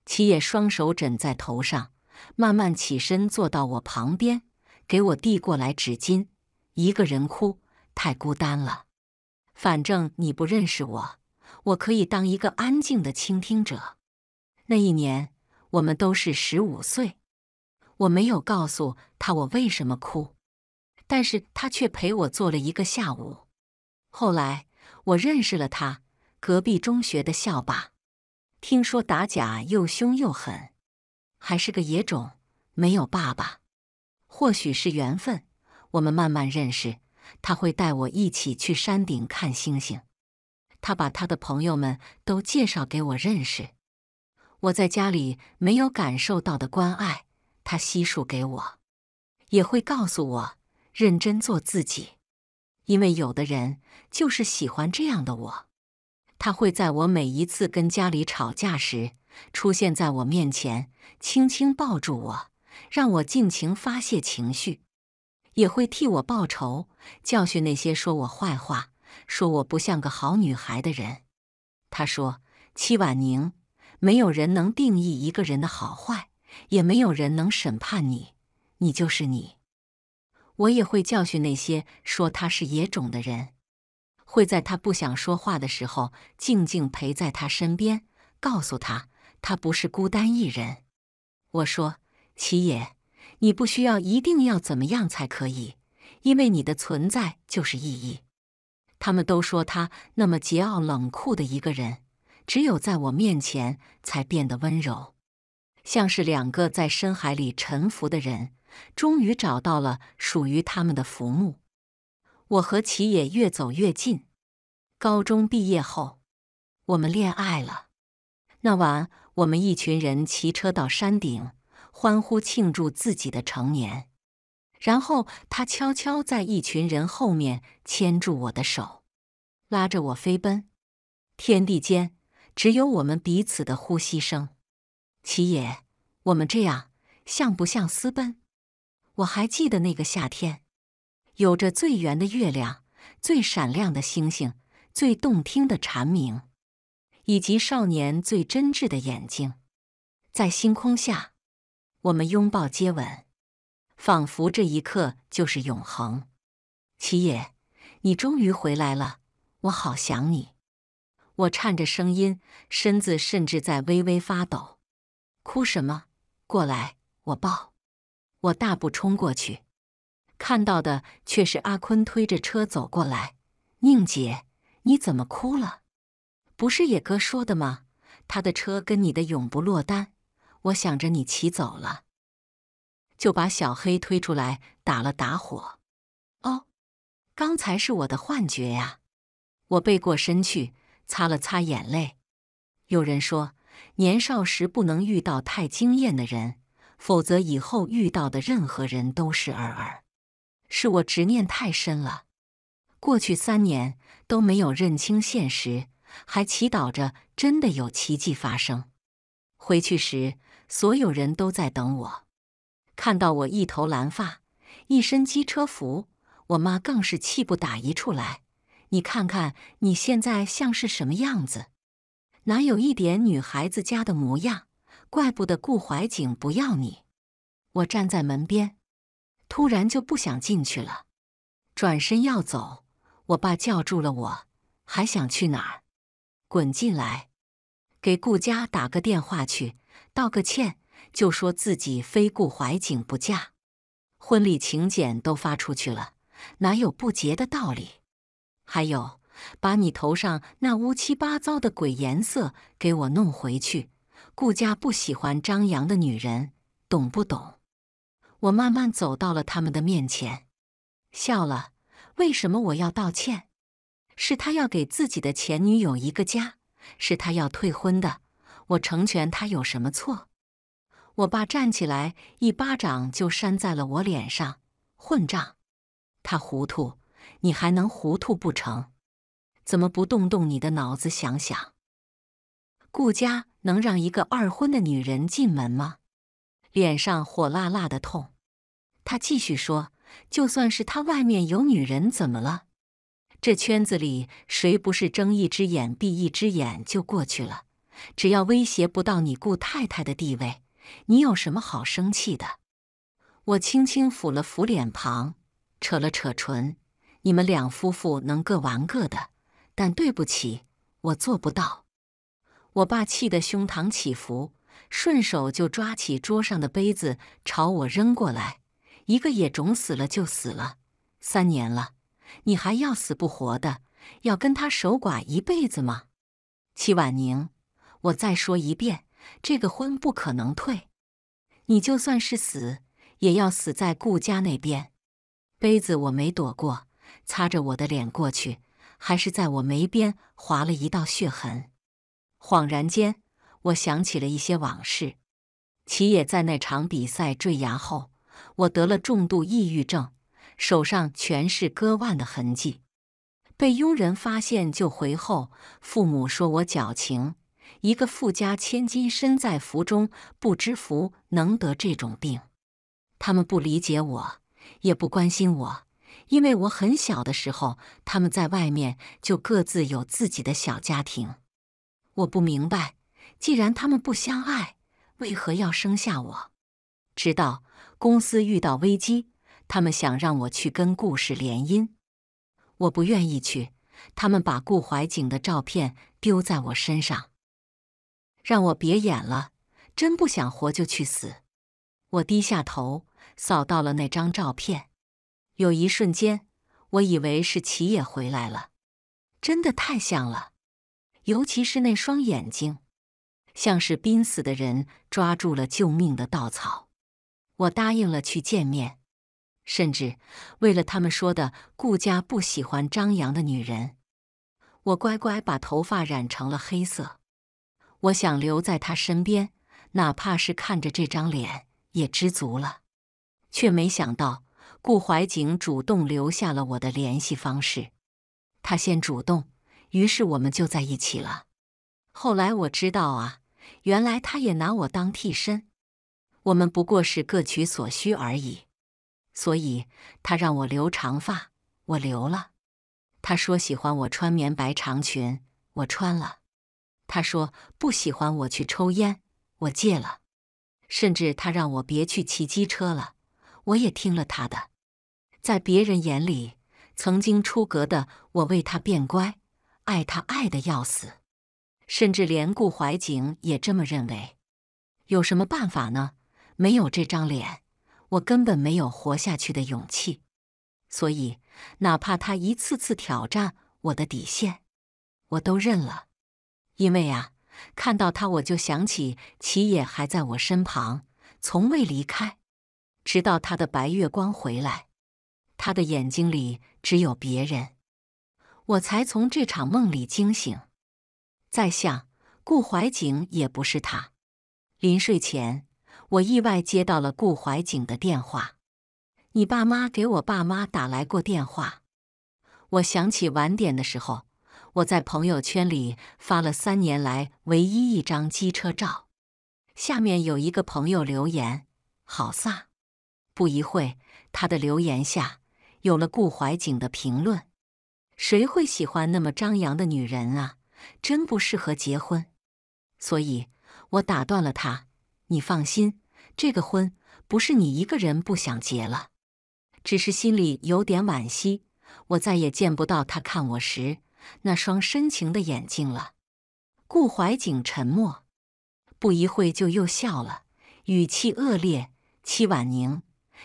七野双手枕在头上，慢慢起身，坐到我旁边，给我递过来纸巾。一个人哭太孤单了，反正你不认识我。我可以当一个安静的倾听者。那一年，我们都是十五岁。我没有告诉他我为什么哭，但是他却陪我坐了一个下午。后来，我认识了他隔壁中学的校霸，听说打假又凶又狠，还是个野种，没有爸爸。或许是缘分，我们慢慢认识。他会带我一起去山顶看星星。他把他的朋友们都介绍给我认识，我在家里没有感受到的关爱，他悉数给我，也会告诉我认真做自己，因为有的人就是喜欢这样的我。他会在我每一次跟家里吵架时出现在我面前，轻轻抱住我，让我尽情发泄情绪，也会替我报仇，教训那些说我坏话。说我不像个好女孩的人，他说：“戚婉宁，没有人能定义一个人的好坏，也没有人能审判你，你就是你。我也会教训那些说他是野种的人，会在他不想说话的时候静静陪在他身边，告诉他他不是孤单一人。我说，七爷，你不需要一定要怎么样才可以，因为你的存在就是意义。”他们都说他那么桀骜冷酷的一个人，只有在我面前才变得温柔，像是两个在深海里沉浮的人，终于找到了属于他们的浮木。我和齐野越走越近。高中毕业后，我们恋爱了。那晚，我们一群人骑车到山顶，欢呼庆祝自己的成年。然后他悄悄在一群人后面牵住我的手，拉着我飞奔。天地间只有我们彼此的呼吸声。齐野，我们这样像不像私奔？我还记得那个夏天，有着最圆的月亮、最闪亮的星星、最动听的蝉鸣，以及少年最真挚的眼睛。在星空下，我们拥抱、接吻。仿佛这一刻就是永恒。七爷，你终于回来了，我好想你。我颤着声音，身子甚至在微微发抖。哭什么？过来，我抱。我大步冲过去，看到的却是阿坤推着车走过来。宁姐，你怎么哭了？不是野哥说的吗？他的车跟你的永不落单。我想着你骑走了。就把小黑推出来打了打火。哦，刚才是我的幻觉呀！我背过身去擦了擦眼泪。有人说，年少时不能遇到太惊艳的人，否则以后遇到的任何人都是尔尔。是我执念太深了，过去三年都没有认清现实，还祈祷着真的有奇迹发生。回去时，所有人都在等我。看到我一头蓝发，一身机车服，我妈更是气不打一处来。你看看你现在像是什么样子？哪有一点女孩子家的模样？怪不得顾怀景不要你。我站在门边，突然就不想进去了，转身要走。我爸叫住了我，还想去哪儿？滚进来，给顾家打个电话去，道个歉。就说自己非顾怀景不嫁，婚礼请柬都发出去了，哪有不结的道理？还有，把你头上那乌七八糟的鬼颜色给我弄回去。顾家不喜欢张扬的女人，懂不懂？我慢慢走到了他们的面前，笑了。为什么我要道歉？是他要给自己的前女友一个家，是他要退婚的，我成全他有什么错？我爸站起来，一巴掌就扇在了我脸上。“混账！”他糊涂，你还能糊涂不成？怎么不动动你的脑子想想？顾家能让一个二婚的女人进门吗？脸上火辣辣的痛。他继续说：“就算是他外面有女人，怎么了？这圈子里谁不是睁一只眼闭一只眼就过去了？只要威胁不到你顾太太的地位。”你有什么好生气的？我轻轻抚了抚脸庞，扯了扯唇。你们两夫妇能各玩各的，但对不起，我做不到。我爸气得胸膛起伏，顺手就抓起桌上的杯子朝我扔过来。一个野种死了就死了，三年了，你还要死不活的，要跟他守寡一辈子吗？戚婉宁，我再说一遍。这个婚不可能退，你就算是死，也要死在顾家那边。杯子我没躲过，擦着我的脸过去，还是在我眉边划了一道血痕。恍然间，我想起了一些往事。齐野在那场比赛坠崖后，我得了重度抑郁症，手上全是割腕的痕迹。被佣人发现救回后，父母说我矫情。一个富家千金身在福中不知福，能得这种病？他们不理解我，也不关心我，因为我很小的时候，他们在外面就各自有自己的小家庭。我不明白，既然他们不相爱，为何要生下我？直到公司遇到危机，他们想让我去跟顾氏联姻，我不愿意去，他们把顾怀瑾的照片丢在我身上。让我别演了，真不想活就去死。我低下头，扫到了那张照片，有一瞬间，我以为是齐野回来了，真的太像了，尤其是那双眼睛，像是濒死的人抓住了救命的稻草。我答应了去见面，甚至为了他们说的顾家不喜欢张扬的女人，我乖乖把头发染成了黑色。我想留在他身边，哪怕是看着这张脸也知足了，却没想到顾怀景主动留下了我的联系方式。他先主动，于是我们就在一起了。后来我知道啊，原来他也拿我当替身，我们不过是各取所需而已。所以他让我留长发，我留了。他说喜欢我穿棉白长裙，我穿了。他说不喜欢我去抽烟，我戒了。甚至他让我别去骑机车了，我也听了他的。在别人眼里，曾经出格的我为他变乖，爱他爱的要死，甚至连顾怀景也这么认为。有什么办法呢？没有这张脸，我根本没有活下去的勇气。所以，哪怕他一次次挑战我的底线，我都认了。因为啊，看到他，我就想起齐野还在我身旁，从未离开。直到他的白月光回来，他的眼睛里只有别人，我才从这场梦里惊醒。再想顾怀景也不是他。临睡前，我意外接到了顾怀景的电话。你爸妈给我爸妈打来过电话。我想起晚点的时候。我在朋友圈里发了三年来唯一一张机车照，下面有一个朋友留言：“好飒。”不一会，他的留言下有了顾怀景的评论：“谁会喜欢那么张扬的女人啊？真不适合结婚。”所以，我打断了他：“你放心，这个婚不是你一个人不想结了，只是心里有点惋惜，我再也见不到他看我时。”那双深情的眼睛了。顾怀景沉默，不一会就又笑了，语气恶劣：“戚婉宁，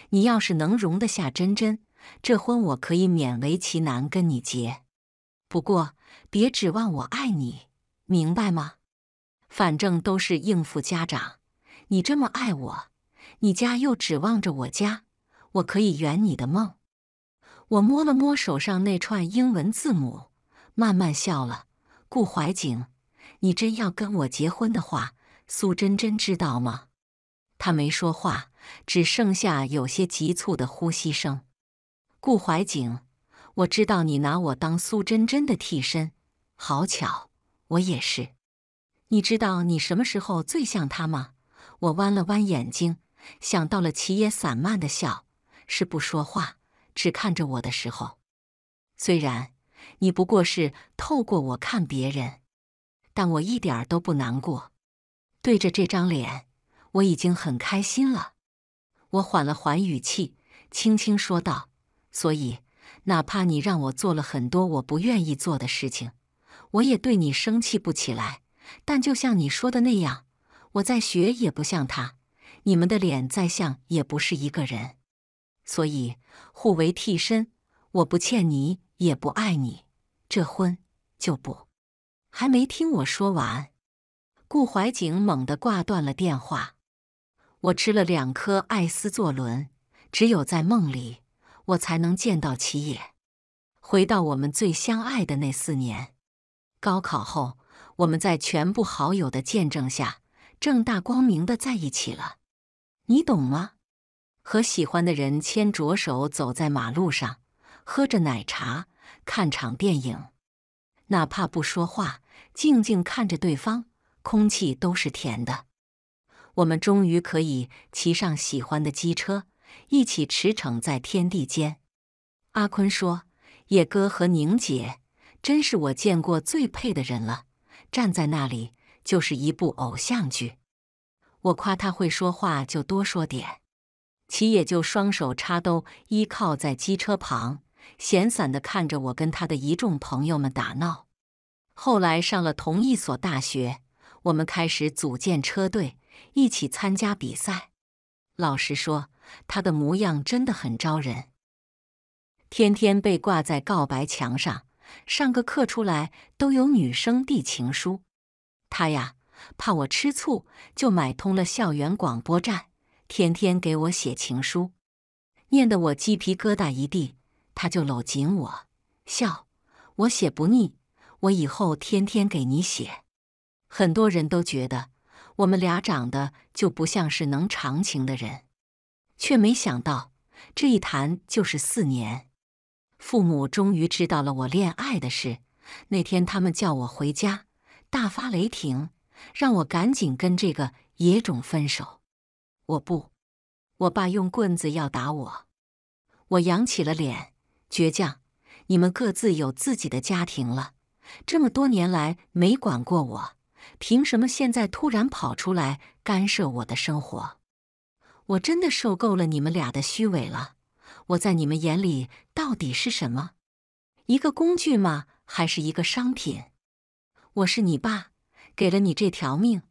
你要是能容得下真真，这婚我可以勉为其难跟你结。不过别指望我爱你，明白吗？反正都是应付家长。你这么爱我，你家又指望着我家，我可以圆你的梦。”我摸了摸手上那串英文字母。慢慢笑了，顾怀景，你真要跟我结婚的话，苏真真知道吗？他没说话，只剩下有些急促的呼吸声。顾怀景，我知道你拿我当苏真真的替身，好巧，我也是。你知道你什么时候最像他吗？我弯了弯眼睛，想到了齐野散漫的笑，是不说话，只看着我的时候。虽然。你不过是透过我看别人，但我一点儿都不难过。对着这张脸，我已经很开心了。我缓了缓语气，轻轻说道：“所以，哪怕你让我做了很多我不愿意做的事情，我也对你生气不起来。但就像你说的那样，我再学也不像他，你们的脸再像也不是一个人。所以，互为替身，我不欠你。”也不爱你，这婚就不。还没听我说完，顾怀景猛地挂断了电话。我吃了两颗艾斯唑仑，只有在梦里，我才能见到齐野。回到我们最相爱的那四年，高考后，我们在全部好友的见证下，正大光明的在一起了。你懂吗？和喜欢的人牵着手走在马路上。喝着奶茶，看场电影，哪怕不说话，静静看着对方，空气都是甜的。我们终于可以骑上喜欢的机车，一起驰骋在天地间。阿坤说：“野哥和宁姐真是我见过最配的人了，站在那里就是一部偶像剧。”我夸他会说话，就多说点。齐野就双手插兜，依靠在机车旁。闲散的看着我跟他的一众朋友们打闹，后来上了同一所大学，我们开始组建车队，一起参加比赛。老实说，他的模样真的很招人，天天被挂在告白墙上，上个课出来都有女生递情书。他呀，怕我吃醋，就买通了校园广播站，天天给我写情书，念得我鸡皮疙瘩一地。他就搂紧我，笑。我写不腻，我以后天天给你写。很多人都觉得我们俩长得就不像是能长情的人，却没想到这一谈就是四年。父母终于知道了我恋爱的事，那天他们叫我回家，大发雷霆，让我赶紧跟这个野种分手。我不，我爸用棍子要打我，我扬起了脸。倔强，你们各自有自己的家庭了，这么多年来没管过我，凭什么现在突然跑出来干涉我的生活？我真的受够了你们俩的虚伪了！我在你们眼里到底是什么？一个工具吗？还是一个商品？我是你爸，给了你这条命，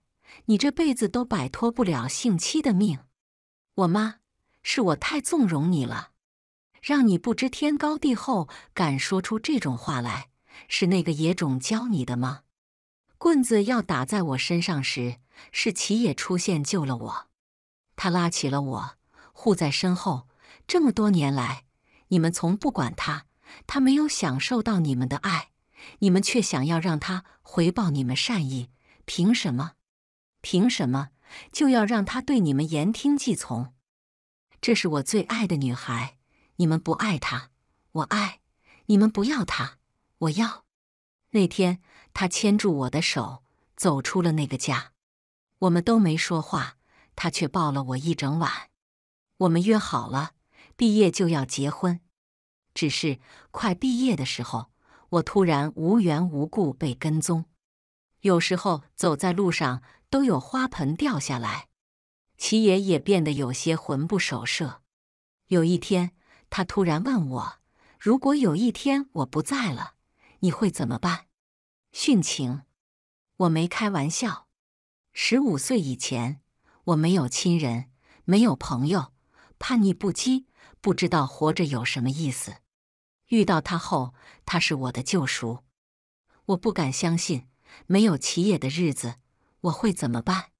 你这辈子都摆脱不了性戚的命。我妈，是我太纵容你了。让你不知天高地厚，敢说出这种话来，是那个野种教你的吗？棍子要打在我身上时，是齐野出现救了我，他拉起了我，护在身后。这么多年来，你们从不管他，他没有享受到你们的爱，你们却想要让他回报你们善意，凭什么？凭什么就要让他对你们言听计从？这是我最爱的女孩。你们不爱他，我爱；你们不要他，我要。那天，他牵住我的手，走出了那个家。我们都没说话，他却抱了我一整晚。我们约好了，毕业就要结婚。只是快毕业的时候，我突然无缘无故被跟踪，有时候走在路上都有花盆掉下来。齐爷也变得有些魂不守舍。有一天。他突然问我：“如果有一天我不在了，你会怎么办？”殉情？我没开玩笑。十五岁以前，我没有亲人，没有朋友，叛逆不羁，不知道活着有什么意思。遇到他后，他是我的救赎。我不敢相信，没有齐野的日子，我会怎么办？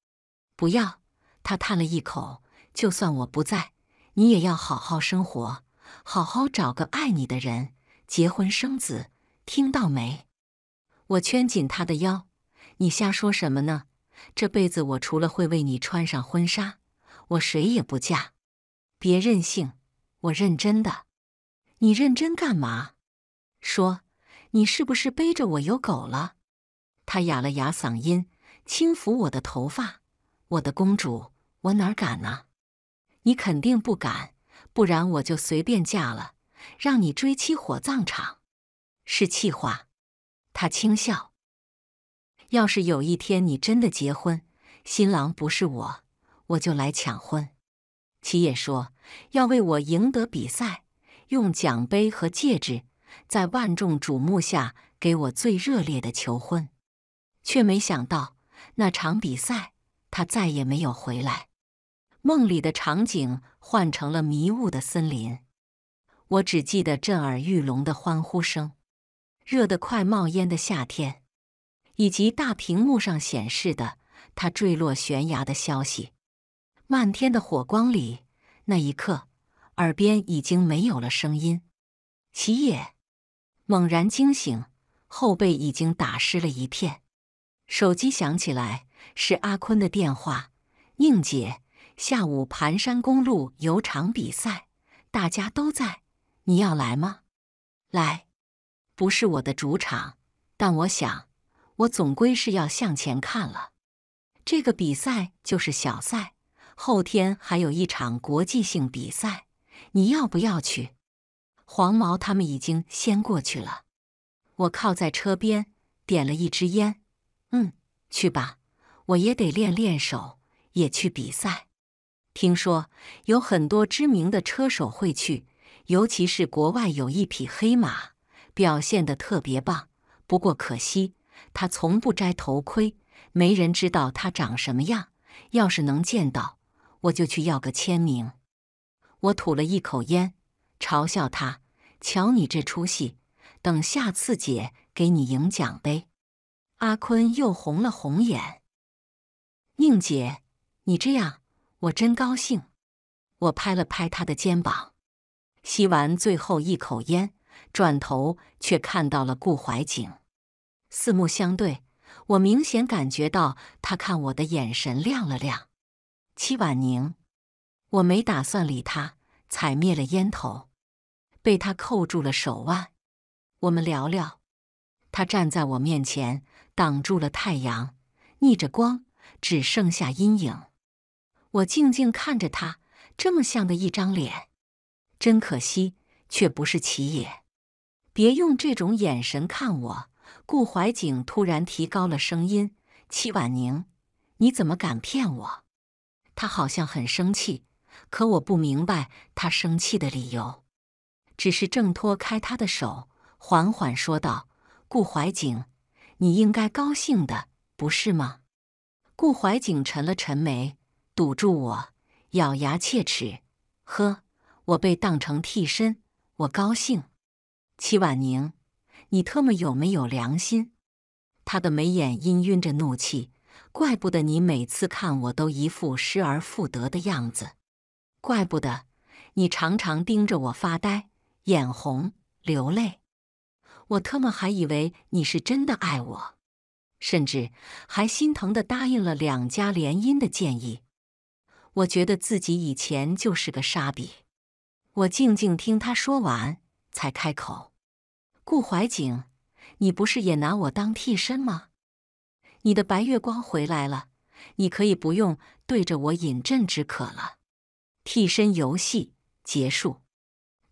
不要。他叹了一口：“就算我不在，你也要好好生活。”好好找个爱你的人，结婚生子，听到没？我圈紧他的腰。你瞎说什么呢？这辈子我除了会为你穿上婚纱，我谁也不嫁。别任性，我认真的。你认真干嘛？说，你是不是背着我有狗了？他哑了哑嗓音，轻抚我的头发。我的公主，我哪敢呢？你肯定不敢。不然我就随便嫁了，让你追妻火葬场。是气话。他轻笑。要是有一天你真的结婚，新郎不是我，我就来抢婚。齐野说要为我赢得比赛，用奖杯和戒指，在万众瞩目下给我最热烈的求婚。却没想到那场比赛，他再也没有回来。梦里的场景换成了迷雾的森林，我只记得震耳欲聋的欢呼声，热得快冒烟的夏天，以及大屏幕上显示的他坠落悬崖的消息。漫天的火光里，那一刻，耳边已经没有了声音。齐野猛然惊醒，后背已经打湿了一片。手机响起来，是阿坤的电话，宁姐，下午盘山公路有场比赛，大家都在，你要来吗？来，不是我的主场，但我想，我总归是要向前看了。这个比赛就是小赛，后天还有一场国际性比赛，你要不要去？黄毛他们已经先过去了。我靠在车边，点了一支烟。嗯，去吧，我也得练练手，也去比赛。听说有很多知名的车手会去，尤其是国外有一匹黑马，表现得特别棒。不过可惜，他从不摘头盔，没人知道他长什么样。要是能见到，我就去要个签名。我吐了一口烟，嘲笑他：“瞧你这出戏，等下次姐给你赢奖杯。”阿坤又红了红眼：“宁姐，你这样……”我真高兴，我拍了拍他的肩膀，吸完最后一口烟，转头却看到了顾怀景。四目相对，我明显感觉到他看我的眼神亮了亮。戚婉宁，我没打算理他，踩灭了烟头，被他扣住了手腕。我们聊聊。他站在我面前，挡住了太阳，逆着光，只剩下阴影。我静静看着他，这么像的一张脸，真可惜，却不是齐野。别用这种眼神看我。顾怀景突然提高了声音：“齐婉宁，你怎么敢骗我？”他好像很生气，可我不明白他生气的理由，只是挣脱开他的手，缓缓说道：“顾怀景，你应该高兴的，不是吗？”顾怀景沉了沉眉。堵住我，咬牙切齿。呵，我被当成替身，我高兴。齐婉宁，你特么有没有良心？他的眉眼氤氲着怒气，怪不得你每次看我都一副失而复得的样子，怪不得你常常盯着我发呆、眼红、流泪。我特么还以为你是真的爱我，甚至还心疼的答应了两家联姻的建议。我觉得自己以前就是个傻逼。我静静听他说完，才开口：“顾怀景，你不是也拿我当替身吗？你的白月光回来了，你可以不用对着我饮鸩止渴了。替身游戏结束。”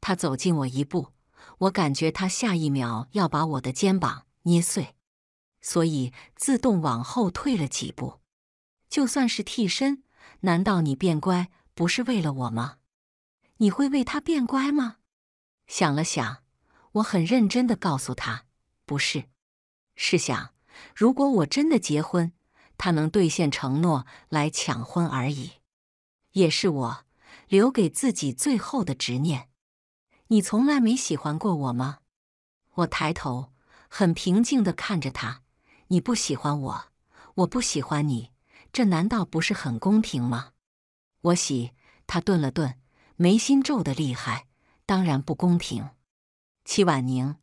他走近我一步，我感觉他下一秒要把我的肩膀捏碎，所以自动往后退了几步。就算是替身。难道你变乖不是为了我吗？你会为他变乖吗？想了想，我很认真地告诉他：“不是。试想，如果我真的结婚，他能兑现承诺来抢婚而已，也是我留给自己最后的执念。你从来没喜欢过我吗？”我抬头，很平静地看着他：“你不喜欢我，我不喜欢你。”这难道不是很公平吗？我喜他顿了顿，眉心皱的厉害。当然不公平。齐婉宁，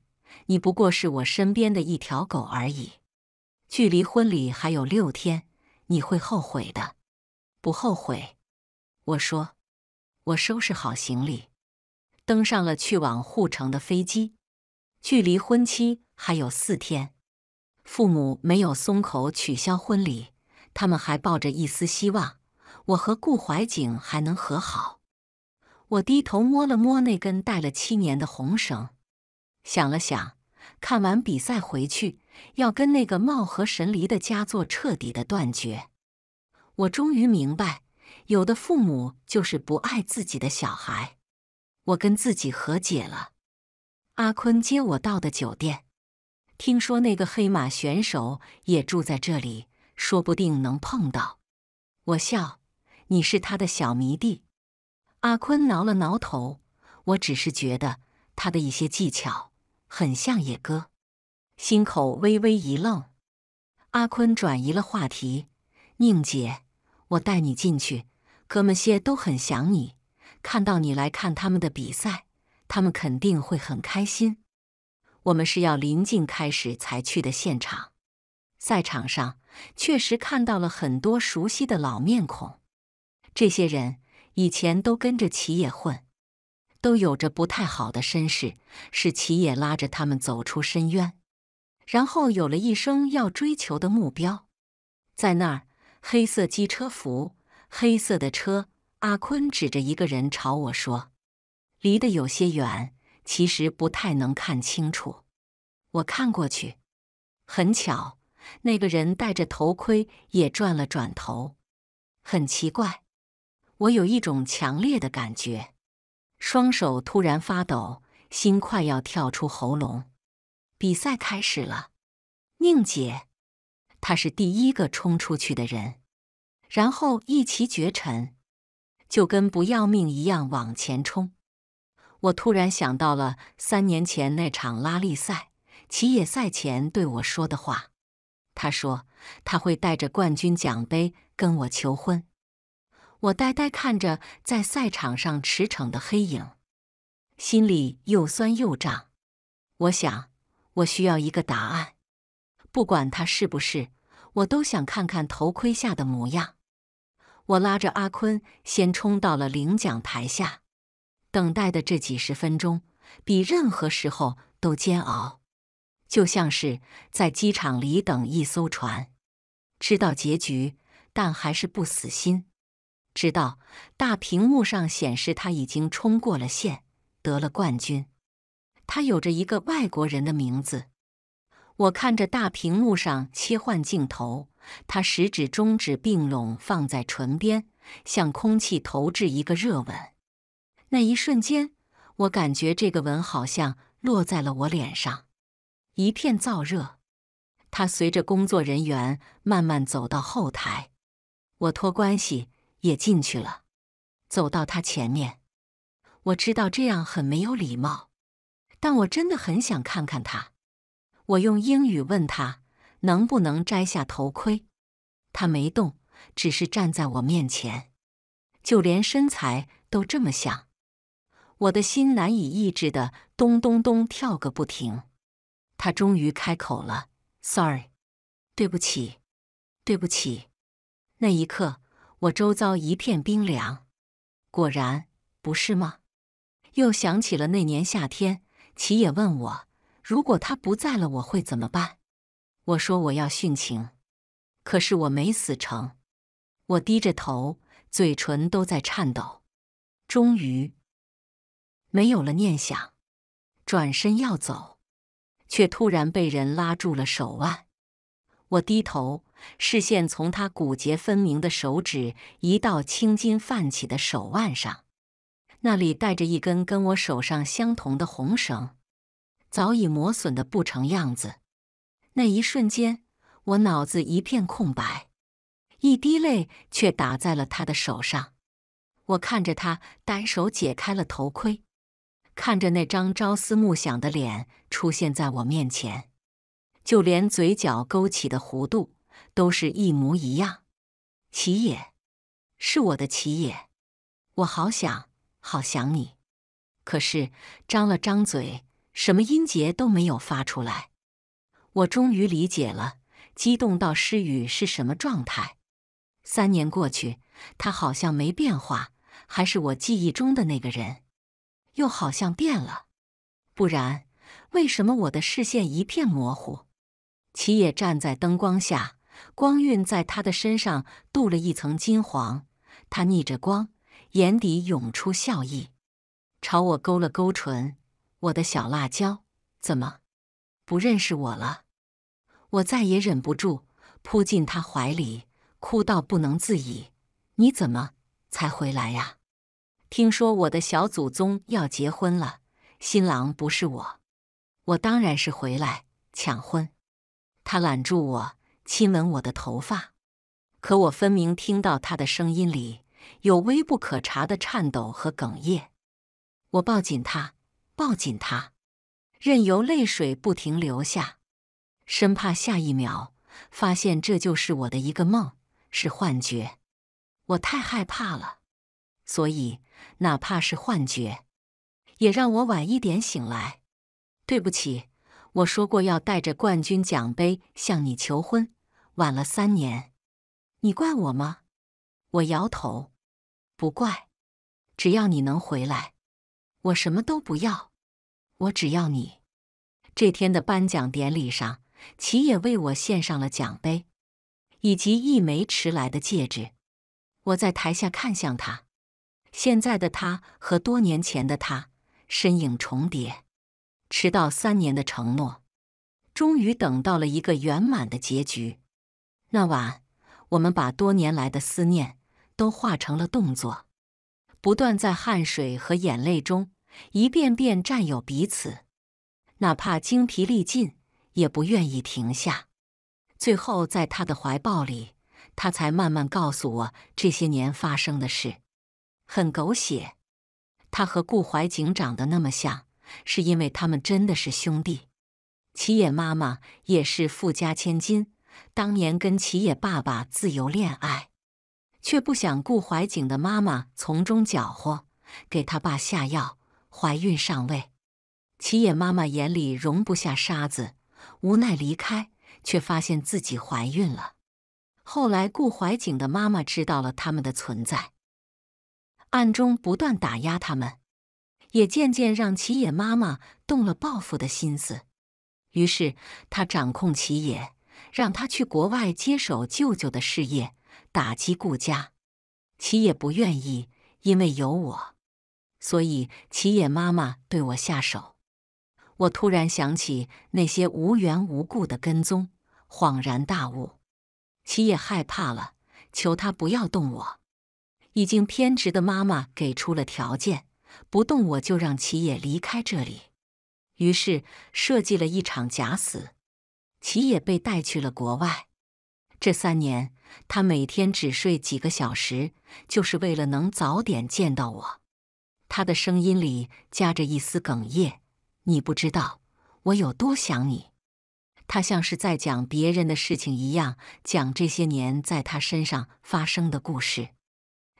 你不过是我身边的一条狗而已。距离婚礼还有六天，你会后悔的。不后悔。我说，我收拾好行李，登上了去往护城的飞机。距离婚期还有四天，父母没有松口取消婚礼。他们还抱着一丝希望，我和顾怀景还能和好。我低头摸了摸那根戴了七年的红绳，想了想，看完比赛回去要跟那个貌合神离的佳作彻底的断绝。我终于明白，有的父母就是不爱自己的小孩。我跟自己和解了。阿坤接我到的酒店，听说那个黑马选手也住在这里。说不定能碰到，我笑，你是他的小迷弟。阿坤挠了挠头，我只是觉得他的一些技巧很像野哥。心口微微一愣，阿坤转移了话题：“宁姐，我带你进去，哥们些都很想你，看到你来看他们的比赛，他们肯定会很开心。我们是要临近开始才去的现场。”赛场上确实看到了很多熟悉的老面孔，这些人以前都跟着齐野混，都有着不太好的身世，是齐野拉着他们走出深渊，然后有了一生要追求的目标。在那儿，黑色机车服、黑色的车，阿坤指着一个人朝我说：“离得有些远，其实不太能看清楚。”我看过去，很巧。那个人戴着头盔，也转了转头，很奇怪。我有一种强烈的感觉，双手突然发抖，心快要跳出喉咙。比赛开始了，宁姐，她是第一个冲出去的人，然后一骑绝尘，就跟不要命一样往前冲。我突然想到了三年前那场拉力赛，齐野赛前对我说的话。他说：“他会带着冠军奖杯跟我求婚。”我呆呆看着在赛场上驰骋的黑影，心里又酸又胀。我想，我需要一个答案。不管他是不是，我都想看看头盔下的模样。我拉着阿坤，先冲到了领奖台下。等待的这几十分钟，比任何时候都煎熬。就像是在机场里等一艘船，知道结局，但还是不死心。直到大屏幕上显示他已经冲过了线，得了冠军。他有着一个外国人的名字。我看着大屏幕上切换镜头，他食指中指并拢放在唇边，向空气投掷一个热吻。那一瞬间，我感觉这个吻好像落在了我脸上。一片燥热，他随着工作人员慢慢走到后台，我托关系也进去了。走到他前面，我知道这样很没有礼貌，但我真的很想看看他。我用英语问他能不能摘下头盔，他没动，只是站在我面前，就连身材都这么像，我的心难以抑制的咚咚咚跳个不停。他终于开口了：“Sorry，对不起，对不起。”那一刻，我周遭一片冰凉。果然，不是吗？又想起了那年夏天，齐野问我：“如果他不在了，我会怎么办？”我说：“我要殉情。”可是我没死成。我低着头，嘴唇都在颤抖。终于，没有了念想，转身要走。却突然被人拉住了手腕，我低头，视线从他骨节分明的手指移到青筋泛起的手腕上，那里带着一根跟我手上相同的红绳，早已磨损的不成样子。那一瞬间，我脑子一片空白，一滴泪却打在了他的手上。我看着他单手解开了头盔。看着那张朝思暮想的脸出现在我面前，就连嘴角勾起的弧度都是一模一样。齐野，是我的齐野，我好想好想你。可是张了张嘴，什么音节都没有发出来。我终于理解了，激动到失语是什么状态。三年过去，他好像没变化，还是我记忆中的那个人。又好像变了，不然为什么我的视线一片模糊？齐野站在灯光下，光晕在他的身上镀了一层金黄。他逆着光，眼底涌出笑意，朝我勾了勾唇：“我的小辣椒，怎么不认识我了？”我再也忍不住，扑进他怀里，哭到不能自已：“你怎么才回来呀？”听说我的小祖宗要结婚了，新郎不是我，我当然是回来抢婚。他揽住我，亲吻我的头发，可我分明听到他的声音里有微不可察的颤抖和哽咽。我抱紧他，抱紧他，任由泪水不停流下，生怕下一秒发现这就是我的一个梦，是幻觉。我太害怕了，所以。哪怕是幻觉，也让我晚一点醒来。对不起，我说过要带着冠军奖杯向你求婚，晚了三年，你怪我吗？我摇头，不怪。只要你能回来，我什么都不要，我只要你。这天的颁奖典礼上，齐也为我献上了奖杯，以及一枚迟来的戒指。我在台下看向他。现在的他和多年前的他身影重叠，迟到三年的承诺，终于等到了一个圆满的结局。那晚，我们把多年来的思念都化成了动作，不断在汗水和眼泪中一遍遍占有彼此，哪怕精疲力尽，也不愿意停下。最后，在他的怀抱里，他才慢慢告诉我这些年发生的事。很狗血，他和顾怀景长得那么像，是因为他们真的是兄弟。齐野妈妈也是富家千金，当年跟齐野爸爸自由恋爱，却不想顾怀景的妈妈从中搅和，给他爸下药，怀孕上位。齐野妈妈眼里容不下沙子，无奈离开，却发现自己怀孕了。后来顾怀景的妈妈知道了他们的存在。暗中不断打压他们，也渐渐让齐野妈妈动了报复的心思。于是，他掌控齐野，让他去国外接手舅舅的事业，打击顾家。齐野不愿意，因为有我，所以齐野妈妈对我下手。我突然想起那些无缘无故的跟踪，恍然大悟。齐野害怕了，求他不要动我。已经偏执的妈妈给出了条件：不动我就让齐野离开这里。于是设计了一场假死，齐野被带去了国外。这三年，他每天只睡几个小时，就是为了能早点见到我。他的声音里夹着一丝哽咽：“你不知道我有多想你。”他像是在讲别人的事情一样，讲这些年在他身上发生的故事。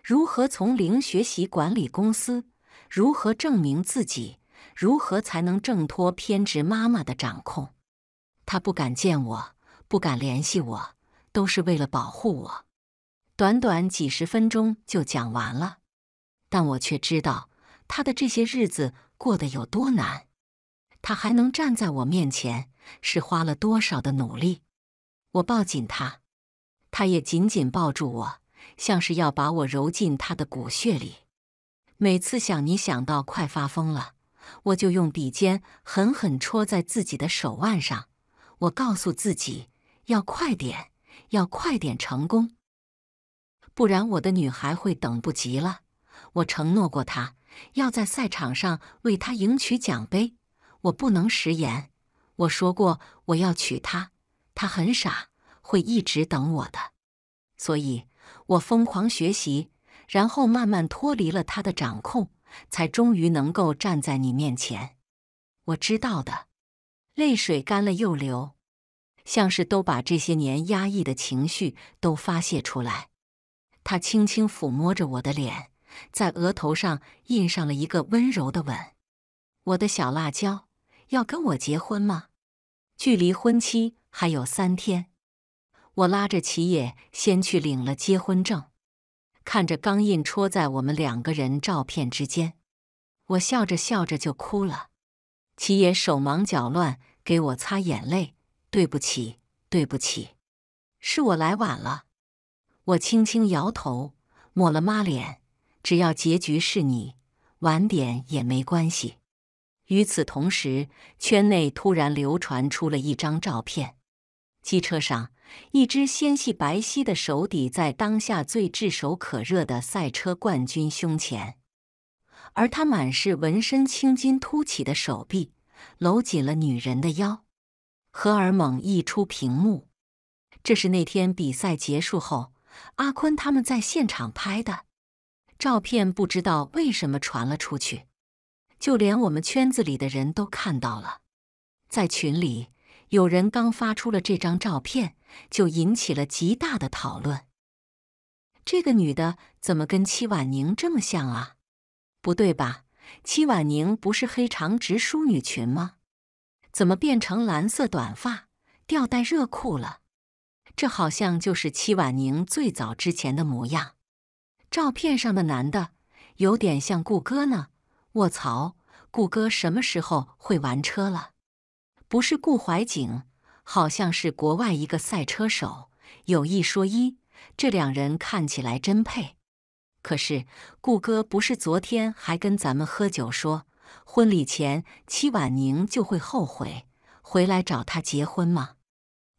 如何从零学习管理公司？如何证明自己？如何才能挣脱偏执妈妈的掌控？他不敢见我，不敢联系我，都是为了保护我。短短几十分钟就讲完了，但我却知道他的这些日子过得有多难。他还能站在我面前，是花了多少的努力？我抱紧他，他也紧紧抱住我。像是要把我揉进他的骨血里。每次想你想到快发疯了，我就用笔尖狠狠戳在自己的手腕上。我告诉自己要快点，要快点成功，不然我的女孩会等不及了。我承诺过她要在赛场上为她赢取奖杯，我不能食言。我说过我要娶她，她很傻，会一直等我的，所以。我疯狂学习，然后慢慢脱离了他的掌控，才终于能够站在你面前。我知道的，泪水干了又流，像是都把这些年压抑的情绪都发泄出来。他轻轻抚摸着我的脸，在额头上印上了一个温柔的吻。我的小辣椒，要跟我结婚吗？距离婚期还有三天。我拉着齐野先去领了结婚证，看着钢印戳在我们两个人照片之间，我笑着笑着就哭了。齐野手忙脚乱给我擦眼泪：“对不起，对不起，是我来晚了。”我轻轻摇头，抹了抹脸。只要结局是你，晚点也没关系。与此同时，圈内突然流传出了一张照片：机车上。一只纤细白皙的手抵在当下最炙手可热的赛车冠军胸前，而他满是纹身、青筋凸起的手臂搂紧了女人的腰，荷尔蒙溢出屏幕。这是那天比赛结束后，阿坤他们在现场拍的照片，不知道为什么传了出去，就连我们圈子里的人都看到了。在群里，有人刚发出了这张照片。就引起了极大的讨论。这个女的怎么跟戚婉宁这么像啊？不对吧？戚婉宁不是黑长直淑女裙吗？怎么变成蓝色短发吊带热裤了？这好像就是戚婉宁最早之前的模样。照片上的男的有点像顾哥呢。卧槽，顾哥什么时候会玩车了？不是顾怀景。好像是国外一个赛车手。有一说一，这两人看起来真配。可是顾哥不是昨天还跟咱们喝酒说，婚礼前戚婉宁就会后悔，回来找他结婚吗？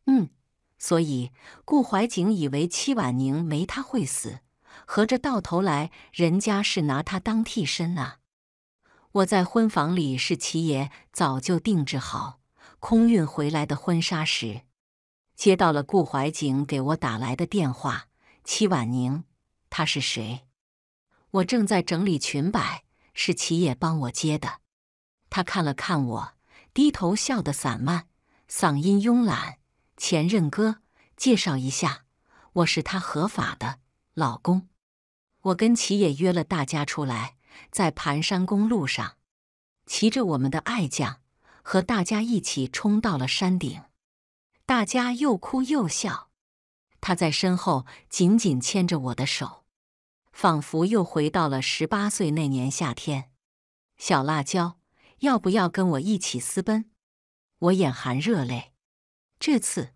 嗯，所以顾怀景以为戚婉宁没他会死，合着到头来人家是拿他当替身啊！我在婚房里是齐爷早就定制好。空运回来的婚纱时，接到了顾怀景给我打来的电话。戚婉宁，他是谁？我正在整理裙摆，是齐野帮我接的。他看了看我，低头笑得散漫，嗓音慵懒。前任哥，介绍一下，我是他合法的老公。我跟齐野约了，大家出来在盘山公路上，骑着我们的爱将。和大家一起冲到了山顶，大家又哭又笑。他在身后紧紧牵着我的手，仿佛又回到了十八岁那年夏天。小辣椒，要不要跟我一起私奔？我眼含热泪。这次，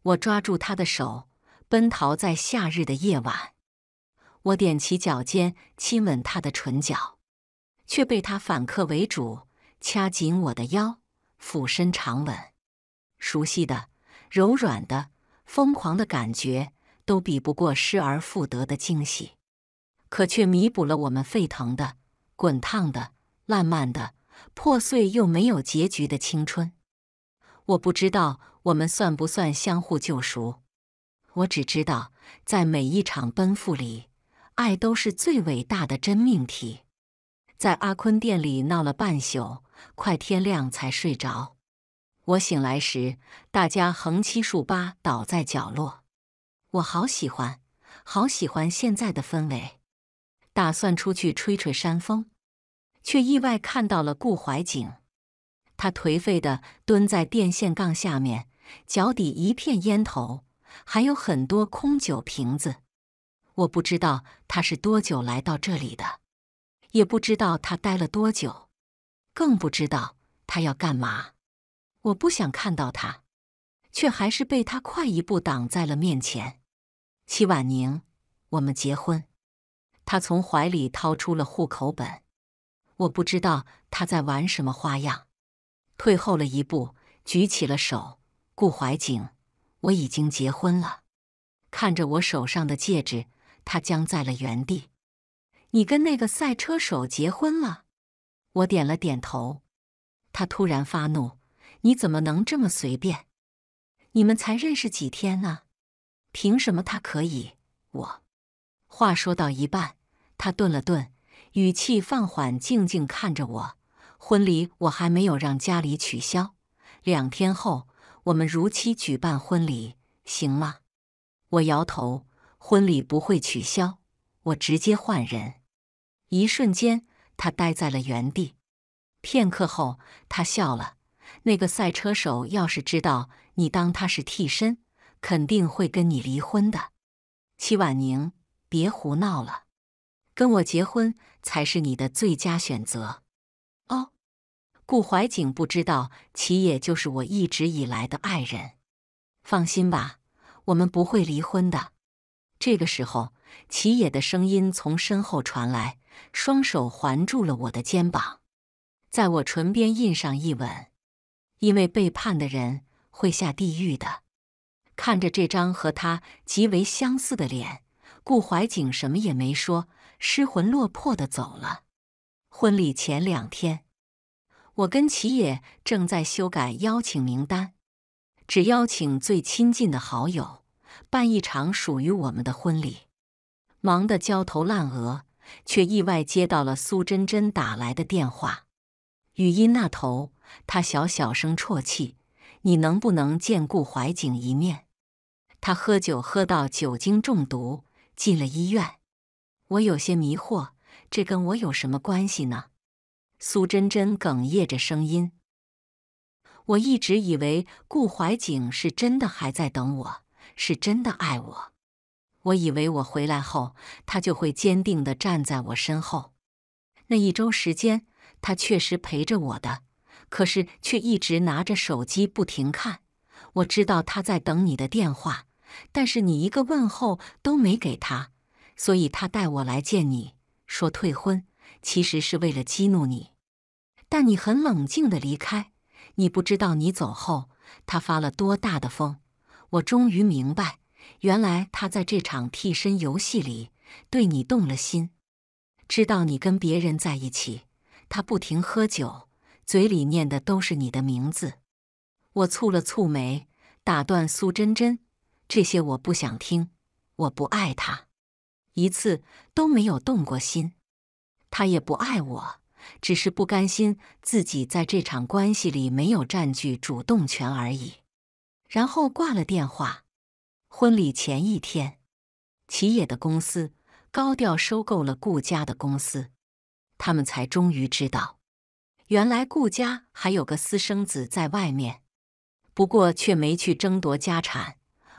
我抓住他的手，奔逃在夏日的夜晚。我踮起脚尖亲吻他的唇角，却被他反客为主。掐紧我的腰，俯身长吻，熟悉的、柔软的、疯狂的感觉，都比不过失而复得的惊喜，可却弥补了我们沸腾的、滚烫的、烂漫的、破碎又没有结局的青春。我不知道我们算不算相互救赎，我只知道，在每一场奔赴里，爱都是最伟大的真命题。在阿坤店里闹了半宿。快天亮才睡着。我醒来时，大家横七竖八倒在角落。我好喜欢，好喜欢现在的氛围。打算出去吹吹山风，却意外看到了顾怀景。他颓废的蹲在电线杠下面，脚底一片烟头，还有很多空酒瓶子。我不知道他是多久来到这里的，也不知道他待了多久。更不知道他要干嘛，我不想看到他，却还是被他快一步挡在了面前。齐婉宁，我们结婚。他从怀里掏出了户口本。我不知道他在玩什么花样，退后了一步，举起了手。顾怀景，我已经结婚了。看着我手上的戒指，他僵在了原地。你跟那个赛车手结婚了？我点了点头，他突然发怒：“你怎么能这么随便？你们才认识几天呢？凭什么他可以？我话说到一半，他顿了顿，语气放缓，静静看着我。婚礼我还没有让家里取消，两天后我们如期举办婚礼，行吗？”我摇头：“婚礼不会取消，我直接换人。”一瞬间。他呆在了原地，片刻后，他笑了。那个赛车手要是知道你当他是替身，肯定会跟你离婚的。齐婉宁，别胡闹了，跟我结婚才是你的最佳选择。哦，顾怀景不知道齐野就是我一直以来的爱人。放心吧，我们不会离婚的。这个时候，齐野的声音从身后传来。双手环住了我的肩膀，在我唇边印上一吻。因为背叛的人会下地狱的。看着这张和他极为相似的脸，顾怀景什么也没说，失魂落魄地走了。婚礼前两天，我跟齐野正在修改邀请名单，只邀请最亲近的好友，办一场属于我们的婚礼。忙得焦头烂额。却意外接到了苏珍珍打来的电话，语音那头，她小小声啜泣：“你能不能见顾怀景一面？”他喝酒喝到酒精中毒，进了医院。我有些迷惑，这跟我有什么关系呢？苏珍珍哽咽着声音：“我一直以为顾怀景是真的还在等我，是真的爱我。”我以为我回来后，他就会坚定地站在我身后。那一周时间，他确实陪着我的，可是却一直拿着手机不停看。我知道他在等你的电话，但是你一个问候都没给他，所以他带我来见你，说退婚，其实是为了激怒你。但你很冷静地离开，你不知道你走后，他发了多大的疯。我终于明白。原来他在这场替身游戏里对你动了心，知道你跟别人在一起，他不停喝酒，嘴里念的都是你的名字。我蹙了蹙眉，打断苏珍珍：“这些我不想听，我不爱他，一次都没有动过心。他也不爱我，只是不甘心自己在这场关系里没有占据主动权而已。”然后挂了电话。婚礼前一天，齐野的公司高调收购了顾家的公司，他们才终于知道，原来顾家还有个私生子在外面。不过却没去争夺家产，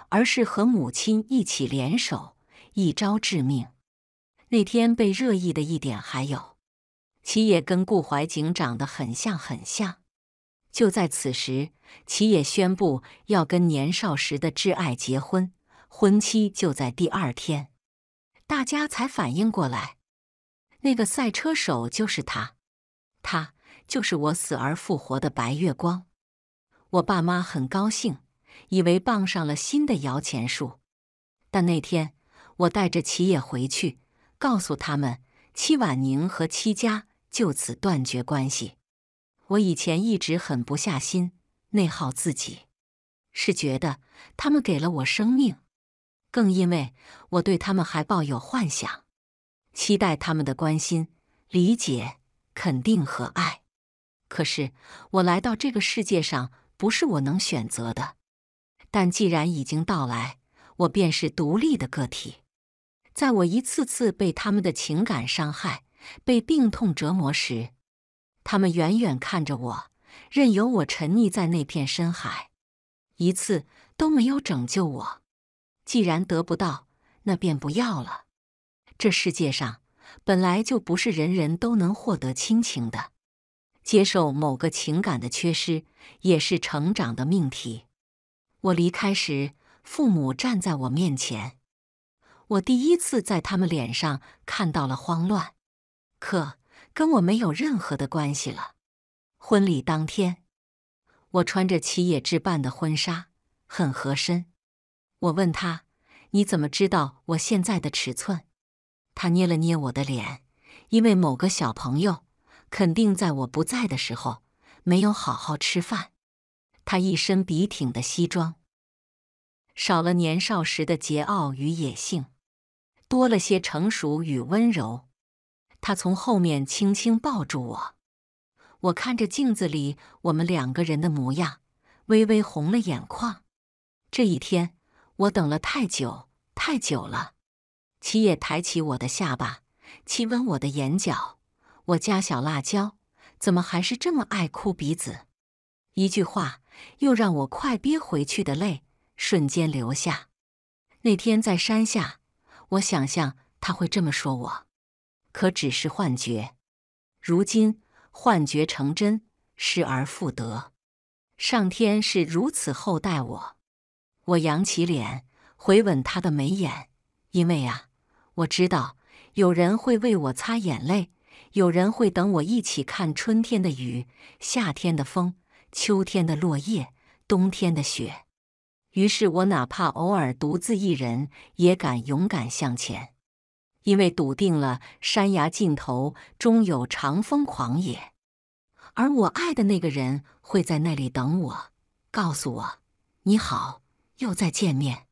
而是和母亲一起联手一招致命。那天被热议的一点还有，齐野跟顾怀景长得很像，很像。就在此时，齐野宣布要跟年少时的挚爱结婚，婚期就在第二天。大家才反应过来，那个赛车手就是他，他就是我死而复活的白月光。我爸妈很高兴，以为傍上了新的摇钱树。但那天，我带着齐野回去，告诉他们，戚婉宁和戚家就此断绝关系。我以前一直狠不下心内耗自己，是觉得他们给了我生命，更因为我对他们还抱有幻想，期待他们的关心、理解、肯定和爱。可是我来到这个世界上不是我能选择的，但既然已经到来，我便是独立的个体。在我一次次被他们的情感伤害、被病痛折磨时，他们远远看着我，任由我沉溺在那片深海，一次都没有拯救我。既然得不到，那便不要了。这世界上本来就不是人人都能获得亲情的，接受某个情感的缺失也是成长的命题。我离开时，父母站在我面前，我第一次在他们脸上看到了慌乱。可。跟我没有任何的关系了。婚礼当天，我穿着齐野置办的婚纱，很合身。我问他：“你怎么知道我现在的尺寸？”他捏了捏我的脸，因为某个小朋友肯定在我不在的时候没有好好吃饭。他一身笔挺的西装，少了年少时的桀骜与野性，多了些成熟与温柔。他从后面轻轻抱住我，我看着镜子里我们两个人的模样，微微红了眼眶。这一天我等了太久，太久了。七爷抬起我的下巴，亲吻我的眼角。我家小辣椒怎么还是这么爱哭鼻子？一句话又让我快憋回去的泪瞬间流下。那天在山下，我想象他会这么说我。可只是幻觉，如今幻觉成真，失而复得。上天是如此厚待我，我扬起脸，回吻他的眉眼，因为啊，我知道有人会为我擦眼泪，有人会等我一起看春天的雨、夏天的风、秋天的落叶、冬天的雪。于是，我哪怕偶尔独自一人，也敢勇敢向前。因为笃定了，山崖尽头终有长风狂野，而我爱的那个人会在那里等我，告诉我：“你好，又再见面。”